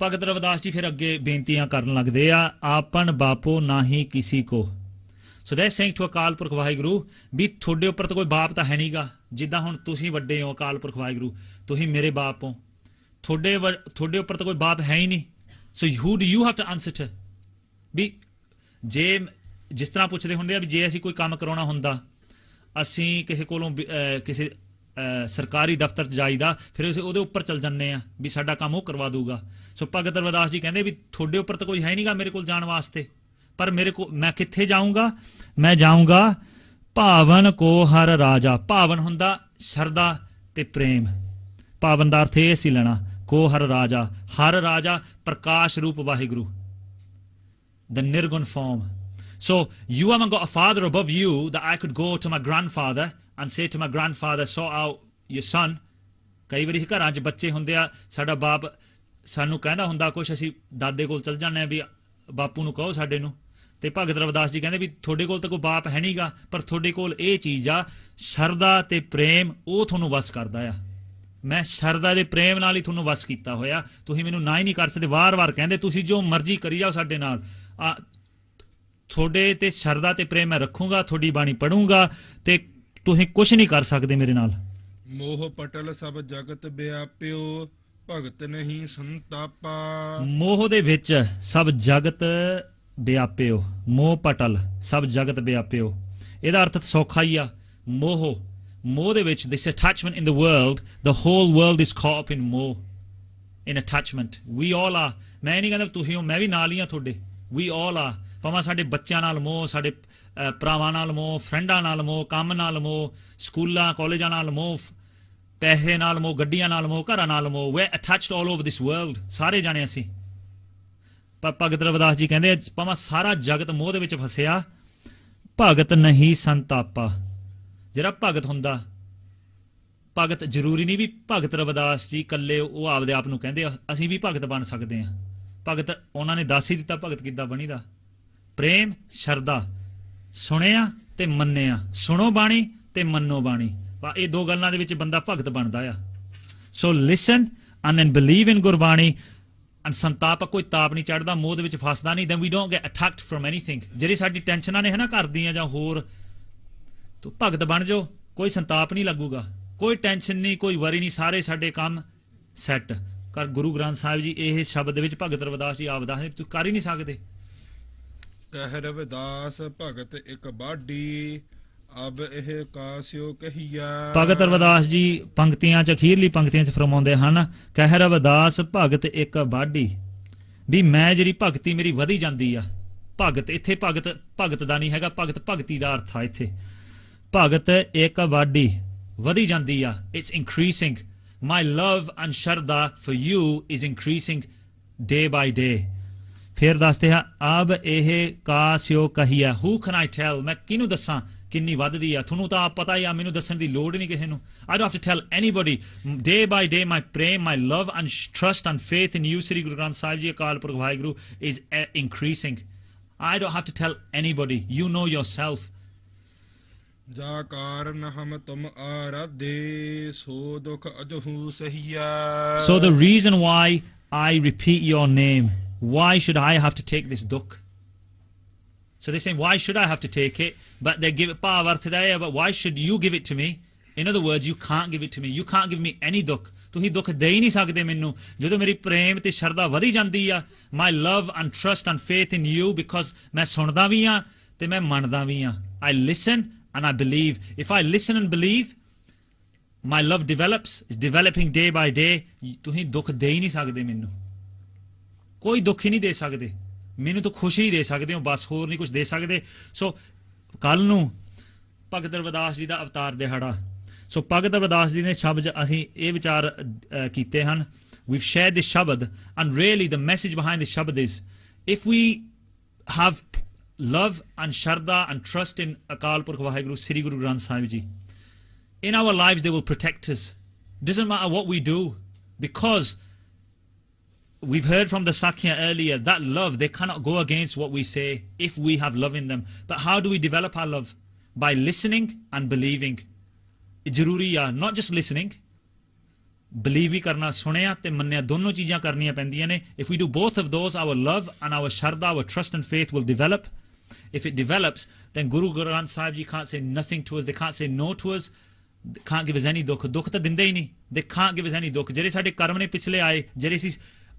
ਭਗਤ ਰਵਿਦਾਸ ਜੀ ਫਿਰ ਅੱਗੇ ਬੇਨਤੀਆਂ ਕਰਨ ਲੱਗਦੇ ਆ ਆਪਨ ਬਾਪੋ ਨਹੀਂ ਕਿਸੇ ਕੋ ਸੋ ਦੇ ਸੇਇੰਗ ਟੂ ਅਕਾਲ ਪੁਰਖ ਵਾਹਿਗੁਰੂ ਵੀ ਤੁਹਾਡੇ ਉੱਪਰ ਤਾਂ ਕੋਈ ਬਾਪ ਤਾਂ ਹੈ ਨਹੀਂਗਾ ਜਿੱਦਾਂ ਹੁਣ ਤੁਸੀਂ ਵੱਡੇ ਹੋ ਅਕਾਲ ਪੁਰਖ ਵਾਹਿਗੁਰੂ ਤੁਸੀਂ ਮੇਰੇ ਬਾਪ ਹੋ ਤੁਹਾਡੇ ਤੁਹਾਡੇ ਉੱਪਰ ਤਾਂ ਕੋਈ ਬਾਪ ਹੈ ਹੀ ਨਹੀਂ so who do you have to answer to we ਜੇ ਜਿਸ ਤਰ੍ਹਾਂ ਪੁੱਛਦੇ ਹੁੰਦੇ ਆ ਵੀ ਜੇ ਅਸੀਂ ਕੋਈ ਕੰਮ ਕਰਾਉਣਾ ਹੁੰਦਾ ਅਸੀਂ ਕਿਸੇ ਕੋਲੋਂ ਕਿਸੇ ਸਰਕਾਰੀ ਦਫ਼ਤਰ 'ਚ ਜਾਈਦਾ ਫਿਰ ਅਸੀਂ ਉਹਦੇ ਉੱਪਰ ਚੱਲ ਜੰਨੇ ਆ ਵੀ ਸਾਡਾ ਕੰਮ ਉਹ ਕਰਵਾ ਦੂਗਾ ਸੋ ਭਗਤ ਰਵਿਦਾਸ ਜੀ ਕਹਿੰਦੇ ਵੀ ਤੁਹਾਡੇ ਉੱਪਰ ਤਾਂ ਕੋਈ ਹੈ ਨਹੀਂਗਾ ਮੇਰੇ ਕੋਲ ਜਾਣ ਵਾਸਤੇ ਪਰ ਮੇਰੇ ਕੋ ਮੈਂ ਕਿੱਥੇ ਜਾਊਂਗਾ ਮੈਂ ਜਾਊਂਗਾ ਭਾਵਨ ਕੋ ਹਰ ਰਾਜਾ ਭਾਵਨ ਹੁੰਦਾ ਸ਼ਰਦਾ ਤੇ ਪ੍ਰੇਮ ਭਾਵਨ ਦਾ ਅਰਥ ਇਹ ਸੀ ਲੈਣਾ ਕੋ ਹਰ ਰਾਜਾ ਹਰ ਰਾਜਾ ਪ੍ਰਕਾਸ਼ ਰੂਪ Waheguru the nirgun form so you haven't got a father above you that I could go to my grandfather and say to my grandfather so out your son ਕਈ ਵਾਰੀ ਘਰਾਂ 'ਚ ਬੱਚੇ ਹੁੰਦੇ ਆ ਸਾਡਾ ਬਾਪ ਸਾਨੂੰ ਕਹਿੰਦਾ ਹੁੰਦਾ ਕੁਛ ਅਸੀਂ ਦਾਦੇ ਕੋਲ ਚਲ ਜਾਂਦੇ ਆ ਵੀ ਬਾਪੂ ਨੂੰ ਕਹੋ ਸਾਡੇ ਨੂੰ ਤੇ ਭਗਤ ਰਵਿਦਾਸ ਜੀ ਕਹਿੰਦੇ ਵੀ ਤੁਹਾਡੇ ਕੋਲ ਤਾਂ ਕੋਈ ਬਾਪ ਹੈ ਨਹੀਂਗਾ ਪਰ ਤੁਹਾਡੇ ਕੋਲ ਇਹ ਚੀਜ਼ ਆ ਸ਼ਰਦਾ ਤੇ ਪ੍ਰੇਮ ਉਹ ਤੁਹਾਨੂੰ ਵਸ ਕਰਦਾ ਆ ਮੈਂ ਸ਼ਰਦਾ ਦੇ ਪ੍ਰੇਮ ਨਾਲ ਹੀ ਤੁਹਾਨੂੰ ਵਸ ਕੀਤਾ ਹੋਇਆ ਤੁਸੀਂ ਮੈਨੂੰ ਨਾ ਹੀ ਨਹੀਂ ਕਰ ਸਕਦੇ ਵਾਰ-ਵਾਰ ਕਹਿੰਦੇ ਤੁਸੀਂ ਜੋ ਮਰਜ਼ੀ ਕਰੀ ਜਾਓ ਸਾਡੇ ਨਾਲ ਆ ਤੁਹਾਡੇ ਤੇ ਸ਼ਰਦਾ ਤੇ ਪ੍ਰੇਮ ਮੈਂ ਰੱਖੂੰਗਾ ਤੁਹਾਡੀ ਬਾਣੀ ਪੜੂੰਗਾ ਤੇ ਤੁਸੀਂ ਕੁਝ ਨਹੀਂ ਕਰ ਸਕਦੇ ਮੇਰੇ ਨਾਲ ਮੋਹ ਪਟਲ ਸਭ ਜਗਤ ਵਿਆਪਿਓ ਭਗਤ ਨਹੀਂ ਸੰਤਾਪਾ ਮੋਹ ਦੇ ਵਿੱਚ ਸਭ ਜਗਤ ਵਿਆਪਿਓ ਮੋਹ ਪਟਲ ਸਭ ਜਗਤ ਵਿਆਪਿਓ ਇਹਦਾ ਅਰਥ ਸੌਖਾ ਹੀ ਆ ਮੋਹ ਮੋਹ ਦੇ ਵਿੱਚ this attachment in the world the whole world is caught in ਮੋਹ ਇਨ ਅਟੈਚਮੈਂਟ ਵੀ ਆਲ ਆ ਮੈਂ ਨਹੀਂ ਕਹਿੰਦਾ ਤੁਸੀਂ ਹੋ ਮੈਂ ਵੀ ਨਾਲ ਹੀ ਆ ਤੁਹਾਡੇ ਵੀ ਆਲ ਆ ਭਾਵੇਂ ਸਾਡੇ ਬੱਚਿਆਂ ਨਾਲ ਮੋਹ ਸਾਡੇ ਭਰਾਵਾਂ ਨਾਲ ਮੋਹ ਫਰੈਂਡਾਂ ਨਾਲ ਮੋਹ ਕੰਮ ਨਾਲ ਮੋਹ ਸਕੂਲਾਂ ਕਾਲਜਾਂ ਨਾਲ ਮੋਹ ਪੈਸੇ ਨਾਲ ਮੋਹ ਗੱਡੀਆਂ ਨਾਲ ਮੋਹ ਘਰਾਂ ਨਾਲ ਮੋਹ we attached all over this world ਸਾਰੇ ਜਾਣੇ ਅਸੀਂ ਭਗਤ ਰਵਿਦਾਸ ਜੀ ਕਹਿੰਦੇ ਪਾਵਾ ਸਾਰਾ ਜਗਤ ਮੋਹ ਦੇ ਵਿੱਚ ਫਸਿਆ ਭਗਤ ਨਹੀਂ ਸੰਤਾਪਾ ਜਿਹੜਾ ਭਗਤ ਹੁੰਦਾ ਭਗਤ ਜ਼ਰੂਰੀ ਨਹੀਂ ਵੀ ਭਗਤ ਰਵਿਦਾਸ ਜੀ ਇਕੱਲੇ ਉਹ ਆਪਦੇ ਆਪ ਨੂੰ ਕਹਿੰਦੇ ਅਸੀਂ ਵੀ ਭਗਤ ਬਣ ਸਕਦੇ ਹਾਂ ਭਗਤ ਉਹਨਾਂ ਨੇ ਦੱਸ ਹੀ ਦਿੱਤਾ ਭਗਤ ਕਿੱਦਾਂ ਬਣੀਦਾ ਪ੍ਰੇਮ ਸ਼ਰਦਾ ਸੁਣਿਆ ਤੇ ਮੰਨਿਆ ਸੁਣੋ ਬਾਣੀ ਤੇ ਮੰਨੋ ਬਾਣੀ ਇਹ ਦੋ ਗੱਲਾਂ ਦੇ ਵਿੱਚ ਬੰਦਾ ਭਗਤ ਬਣਦਾ ਆ so listen and believe in Gurbani ਅਨ ਸੰਤਾਪ ਕੋਈ ਤਾਪ ਨਹੀਂ ਚੜਦਾ ਮੋਹ ਦੇ ਵਿੱਚ ਫਸਦਾ ਨਹੀਂ then we don't get attacked from anything ਜਿਹੜੀ ਸਾਡੀ ਟੈਨਸ਼ਨਾਂ ਨੇ ਹਨਾ ਨਾ ਕਰਦੀਆਂ ਜਾਂ ਹੋਰ ਤੋ ਭਗਤ ਬਣ ਜਾਓ ਕੋਈ ਸੰਤਾਪ ਨਹੀਂ ਲੱਗੂਗਾ ਕੋਈ ਟੈਨਸ਼ਨ ਨਹੀਂ ਕੋਈ ਵਰੀ ਨਹੀਂ ਸਾਰੇ ਸਾਡੇ ਕੰਮ ਸੈੱਟ ਕਰ ਗੁਰੂ ਗ੍ਰੰਥ ਸਾਹਿਬ ਜੀ ਇਹ ਸ਼ਬਦ ਦੇ ਵਿੱਚ ਭਗਤ ਰਵਿਦਾਸ ਜੀ ਆਪ ਦੱਸਦੇ ਤੂੰ ਕਰ ਹੀ ਨਹੀਂ ਸਕਦੇ ਕਹਿ ਰਵਿਦਾਸ ਭਗਤ ਇੱਕ ਬਾਡੀ ਅਬ ਇਹ ਕਾਸਿਓ ਕਹੀਆ ਭਗਤ ਰਵਿਦਾਸ ਜੀ ਪੰਕਤੀਆਂ ਚ ਅਖੀਰਲੀ ਪੰਕਤੀਆਂ ਚ ਫਰਮਾਉਂਦੇ ਹਨ ਕਹਿ ਰਵਿਦਾਸ ਭਗਤ ਇੱਕ ਬਾਢੀ ਵੀ ਮੈਂ ਜਿਹੜੀ ਭਗਤੀ ਮੇਰੀ ਵਧੀ ਜਾਂਦੀ ਆ ਭਗਤ ਇੱਥੇ ਭਗਤ ਭਗਤ ਦਾ ਨਹੀਂ ਹੈਗਾ ਭਗਤ ਭਗਤੀ ਦਾ ਅਰਥ ਆ ਇੱਥੇ ਭਗਤ ਇੱਕ ਬਾਢੀ ਵਧੀ ਜਾਂਦੀ ਆ it's increasing my love and shardha for you is increasing day by day ਫਿਰ ਦੱਸਦੇ ਆ ਅਬ ਇਹ ਕਾਸਿਓ ਕਹੀਆ ਹੂ ਕੈਨ ਆਈ ਟੈਲ ਮੈਂ ਕਿਨੂੰ ਦੱਸਾਂ ਕਿੰਨੀ ਵੱਧਦੀ ਆ ਤੁਹਾਨੂੰ ਤਾਂ ਆਪ ਪਤਾ ਹੀ ਆ ਮੈਨੂੰ ਦੱਸਣ ਦੀ ਲੋੜ ਨਹੀਂ ਕਿਸੇ ਨੂੰ I don't have to tell anybody day by day my prem my love and trust and faith in you Shri Guru Granth Sahib ji Akal Purakh Waheguru is increasing I don't have to tell anybody you know yourself ਜਾ ਕਾਰਨ ਹਮ ਤੁਮ ਆਰਾਧੇ ਸੋ ਦੁਖ ਅਜਹੂ ਸਹੀਆ so the reason why I repeat your name why should I have to take this dukh so they're saying, why should I have to take it? But they give it power today, but why should you give it to me? In other words, you can't give it to me. You can't give me any dukh. ਤੁਸੀਂ ਦੁੱਖ ਦੇ ਹੀ ਨਹੀਂ ਸਕਦੇ ਮੈਨੂੰ ਜਦੋਂ ਮੇਰੀ ਪ੍ਰੇਮ ਤੇ and ਵਧੀ ਜਾਂਦੀ ਆ my love and trust and faith in you because ਮੈਂ ਸੁਣਦਾ ਵੀ ਆ ਤੇ ਮੈਂ ਮੰਨਦਾ ਵੀ ਆ I listen and I believe if I listen and believe my love develops it's developing day by ਮੈਨੂੰ ਤਾਂ ਖੁਸ਼ੀ ਦੇ ਸਕਦੇ ਹੋ ਬਸ ਹੋਰ ਨਹੀਂ ਕੁਝ ਦੇ ਸਕਦੇ ਸੋ ਕੱਲ ਨੂੰ ਭਗਤ ਰਵਿਦਾਸ ਜੀ ਦਾ ਅਵਤਾਰ ਦਿਹਾੜਾ ਸੋ ਭਗਤ ਰਵਿਦਾਸ ਜੀ ਨੇ ਸ਼ਬਦ ਅਸੀਂ ਇਹ ਵਿਚਾਰ ਕੀਤੇ ਹਨ ਵੀ share this shabad and really the message behind this shabad is if we have love and shardha and trust in Akal Purakh Waheguru Shri Guru Granth Sahib ji in our lives they will protect us doesn't matter what we do because we've heard from the Sakya earlier that love, they cannot go against what we say if we have love in them. But how do we develop our love? By listening and believing. Jiruriya, not just listening. Believe karna, ਕਰਨਾ ਸੁਣਿਆ ਤੇ ਮੰਨਿਆ ਦੋਨੋਂ ਚੀਜ਼ਾਂ ਕਰਨੀਆਂ if we do both of those our love and our sharda our trust and faith will develop if it develops then guru granth sahib ji can't say nothing to us they can't say no to us they can't give us any dukh dukh ਤਾਂ they can't give us any dukh ਜਿਹੜੇ ਸਾਡੇ ਕਰਮ ਨੇ ਪਿਛਲੇ ਆਏ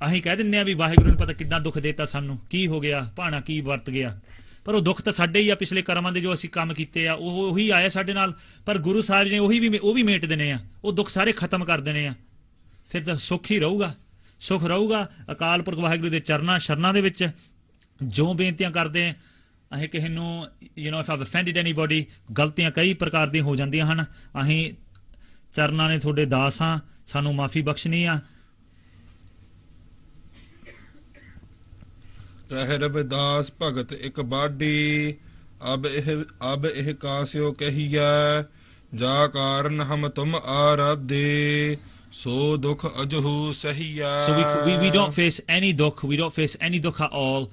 ਅਸੀਂ ਕਹਿ ਦਿੰਨੇ ਆ ਵੀ ਵਾਹਿਗੁਰੂ ਨੇ ਪਤਾ ਕਿੱਦਾਂ ਦੁੱਖ ਦਿੱਤਾ ਸਾਨੂੰ ਕੀ ਹੋ ਗਿਆ ਭਾਣਾ ਕੀ ਵਰਤ ਗਿਆ ਪਰ ਉਹ ਦੁੱਖ ਤਾਂ ਸਾਡੇ ਹੀ ਆ ਪਿਛਲੇ ਕਰਮਾਂ ਦੇ ਜੋ ਅਸੀਂ ਕੰਮ ਕੀਤੇ ਆ ਉਹ ਉਹੀ ਆਇਆ ਸਾਡੇ ਨਾਲ ਪਰ ਗੁਰੂ ਸਾਹਿਬ ਜੀ ਉਹੀ ਵੀ ਉਹ ਵੀ ਮੇਟ ਦੇਣੇ ਆ ਉਹ ਦੁੱਖ ਸਾਰੇ ਖਤਮ ਕਰ ਦੇਣੇ ਆ ਫਿਰ ਤਾਂ ਸੁੱਖ ਹੀ ਰਹੂਗਾ ਸੁਖ ਰਹੂਗਾ ਅਕਾਲ ਪੁਰਖ ਵਾਹਿਗੁਰੂ ਦੇ ਚਰਨਾਂ ਸ਼ਰਨਾਂ ਦੇ ਵਿੱਚ ਜੋ ਬੇਨਤੀਆਂ ਕਰਦੇ ਅਸੀਂ ਕਿਸੇ ਨੂੰ you know if I've offended anybody ਗਲਤੀਆਂ ਕਈ ਪ੍ਰਕਾਰ ਦੀਆਂ ਹੋ ਜਾਂਦੀਆਂ ਹਨ ਅਸੀਂ ਚਰਨਾਂ ਨੇ ਤੁਹਾਡੇ ਦਾਸ ਆ ਸਾਨੂੰ ਮਾਫੀ ਬਖਸ਼ਣੀ ਆ ਕਹਿ ਰਬਿਦਾਸ ਭਗਤ ਇਕ ਬਾਢੀ ਅਬ ਇਹ ਅਬ ਇਹ ਕਾਸਿਓ ਕਹੀਐ ਜਾ ਕਾਰਨ ਹਮ ਤੁਮ ਆਰਾਧੇ So dukh ajhu sahiya. So we, we, we don't face any dukh. We don't face any dukh at all.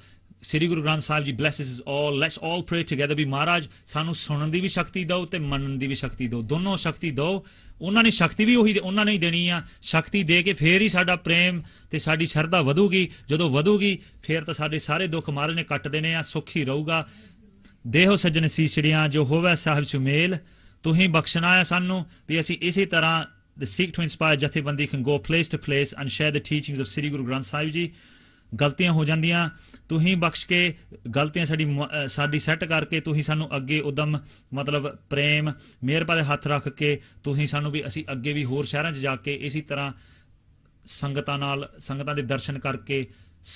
ਸ੍ਰੀ ਗੁਰੂ ਗ੍ਰੰਥ ਸਾਹਿਬ ਜੀ ਬlesses us all let's all pray together ਵੀ ਮਹਾਰਾਜ ਸਾਨੂੰ ਸੁਣਨ ਦੀ ਵੀ ਸ਼ਕਤੀ ਦਿਓ ਤੇ ਮੰਨਣ ਦੀ ਵੀ ਸ਼ਕਤੀ ਦਿਓ ਦੋਨੋਂ ਸ਼ਕਤੀ ਦਿਓ ਉਹਨਾਂ ਨੇ ਸ਼ਕਤੀ ਵੀ ਉਹੀ ਉਹਨਾਂ ਨੇ ਹੀ ਦੇਣੀ ਆ ਸ਼ਕਤੀ ਦੇ ਕੇ ਫੇਰ ਹੀ ਸਾਡਾ ਪ੍ਰੇਮ ਤੇ ਸਾਡੀ ਸ਼ਰਧਾ ਵਧੂਗੀ ਜਦੋਂ ਵਧੂਗੀ ਫੇਰ ਤਾਂ ਸਾਡੇ ਸਾਰੇ ਦੁੱਖ ਮਹਾਰਾਜ ਨੇ ਕੱਟ ਦੇਣੇ ਆ ਸੁਖੀ ਰਹੂਗਾ ਦੇਹੋ ਸੱਜਣ ਸੀਸੜੀਆਂ ਜੋ ਹੋਵੇ ਸਾਹਿਬ ਸੁਮੇਲ ਹੀ ਬਖਸ਼ਣਾ ਆ ਸਾਨੂੰ ਵੀ ਅਸੀਂ ਇਸੇ ਤਰ੍ਹਾਂ the Sikh to inspire jathebandi can go place to place and share the teachings of Shri Guru Granth Sahib ji ਗਲਤੀਆਂ ਹੋ ਜਾਂਦੀਆਂ ਤੁਸੀਂ ਬਖਸ਼ ਕੇ ਗਲਤੀਆਂ ਸਾਡੀ ਸਾਡੀ ਸੈੱਟ ਕਰਕੇ ਤੁਸੀਂ ਸਾਨੂੰ ਅੱਗੇ ਉਦਮ ਮਤਲਬ ਪ੍ਰੇਮ ਮਿਹਰ ਦੇ ਹੱਥ ਰੱਖ ਕੇ ਤੁਸੀਂ ਸਾਨੂੰ ਵੀ ਅਸੀਂ ਅੱਗੇ ਵੀ ਹੋਰ ਸ਼ਹਿਰਾਂ 'ਚ ਜਾ ਕੇ ਇਸੇ ਤਰ੍ਹਾਂ ਸੰਗਤਾਂ ਨਾਲ ਸੰਗਤਾਂ ਦੇ ਦਰਸ਼ਨ ਕਰਕੇ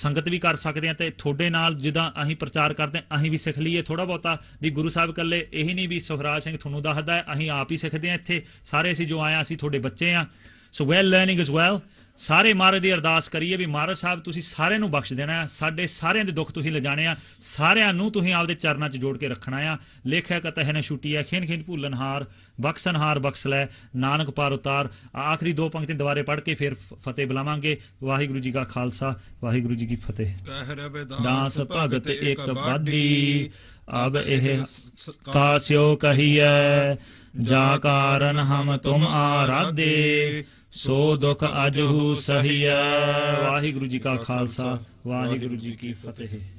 ਸੰਗਤ ਵੀ ਕਰ ਸਕਦੇ ਆ ਤੇ ਤੁਹਾਡੇ ਨਾਲ ਜਿੱਦਾਂ ਅਸੀਂ ਪ੍ਰਚਾਰ ਕਰਦੇ ਆ ਅਸੀਂ ਵੀ ਸਿੱਖ ਲਈਏ ਥੋੜਾ ਬਹੁਤਾ ਵੀ ਗੁਰੂ ਸਾਹਿਬ ਕੱਲੇ ਇਹ ਨਹੀਂ ਵੀ ਸੁਖਰਾਜ ਸਿੰਘ ਤੁਹਾਨੂੰ ਦੱਸਦਾ ਅਸੀਂ ਆਪ ਹੀ ਸਿੱਖਦੇ ਆ ਇੱਥੇ ਸਾਰੇ ਅਸੀਂ ਜੋ ਆਏ ਆ ਅਸੀਂ ਤੁਹਾਡੇ ਬੱਚੇ ਆ so well learning as well ਸਾਰੇ ਮਹਾਰਾਜ ਦੀ ਅਰਦਾਸ ਕਰੀਏ ਵੀ ਮਹਾਰਾਜ ਸਾਹਿਬ ਤੁਸੀਂ ਸਾਰਿਆਂ ਨੂੰ ਬਖਸ਼ ਦੇਣਾ ਸਾਡੇ ਸਾਰਿਆਂ ਦੇ ਦੁੱਖ ਤੁਸੀਂ ਲਜਾਣੇ ਆ ਸਾਰਿਆਂ ਨੂੰ ਤੁਸੀਂ ਆਪਦੇ ਚਰਨਾਂ 'ਚ ਜੋੜ ਕੇ ਰੱਖਣਾ ਆ ਲੇਖਿਆ ਕਤ ਹੈ ਨਾ ਛੁੱਟੀ ਆ ਖੇਨ ਖੇਨ ਭੁੱਲਨਹਾਰ ਬਖਸ਼ਨਹਾਰ ਬਖਸ਼ ਲੈ ਨਾਨਕ ਪਾਰ ਉਤਾਰ ਆਖਰੀ ਦੋ ਪੰਕਤੀਆਂ ਦੁਬਾਰੇ ਪੜ੍ਹ ਕੇ ਫਿਰ ਫਤਿਹ ਬੁਲਾਵਾਂਗੇ ਵਾਹਿਗੁਰੂ ਜੀ ਕਾ ਖਾਲਸਾ ਵਾਹਿਗੁਰੂ ਜੀ ਕੀ ਫਤਿਹ ਦਾਸ ਭਗਤ ਇੱਕ ਬਾਦੀ ਅਬ ਇਹ ਕਾਸਿਓ ਕਹੀਐ ਜਾ ਕਾਰਨ ਹਮ ਤੁਮ ਆਰਾਧੇ ਸੋ ਦੁਖ ਅਜਹੂ ਸਹੀਆ ਵਾਹਿਗੁਰੂ ਜੀ ਕਾ ਖਾਲਸਾ ਵਾਹਿਗੁਰੂ ਜੀ ਕੀ ਫਤਿਹ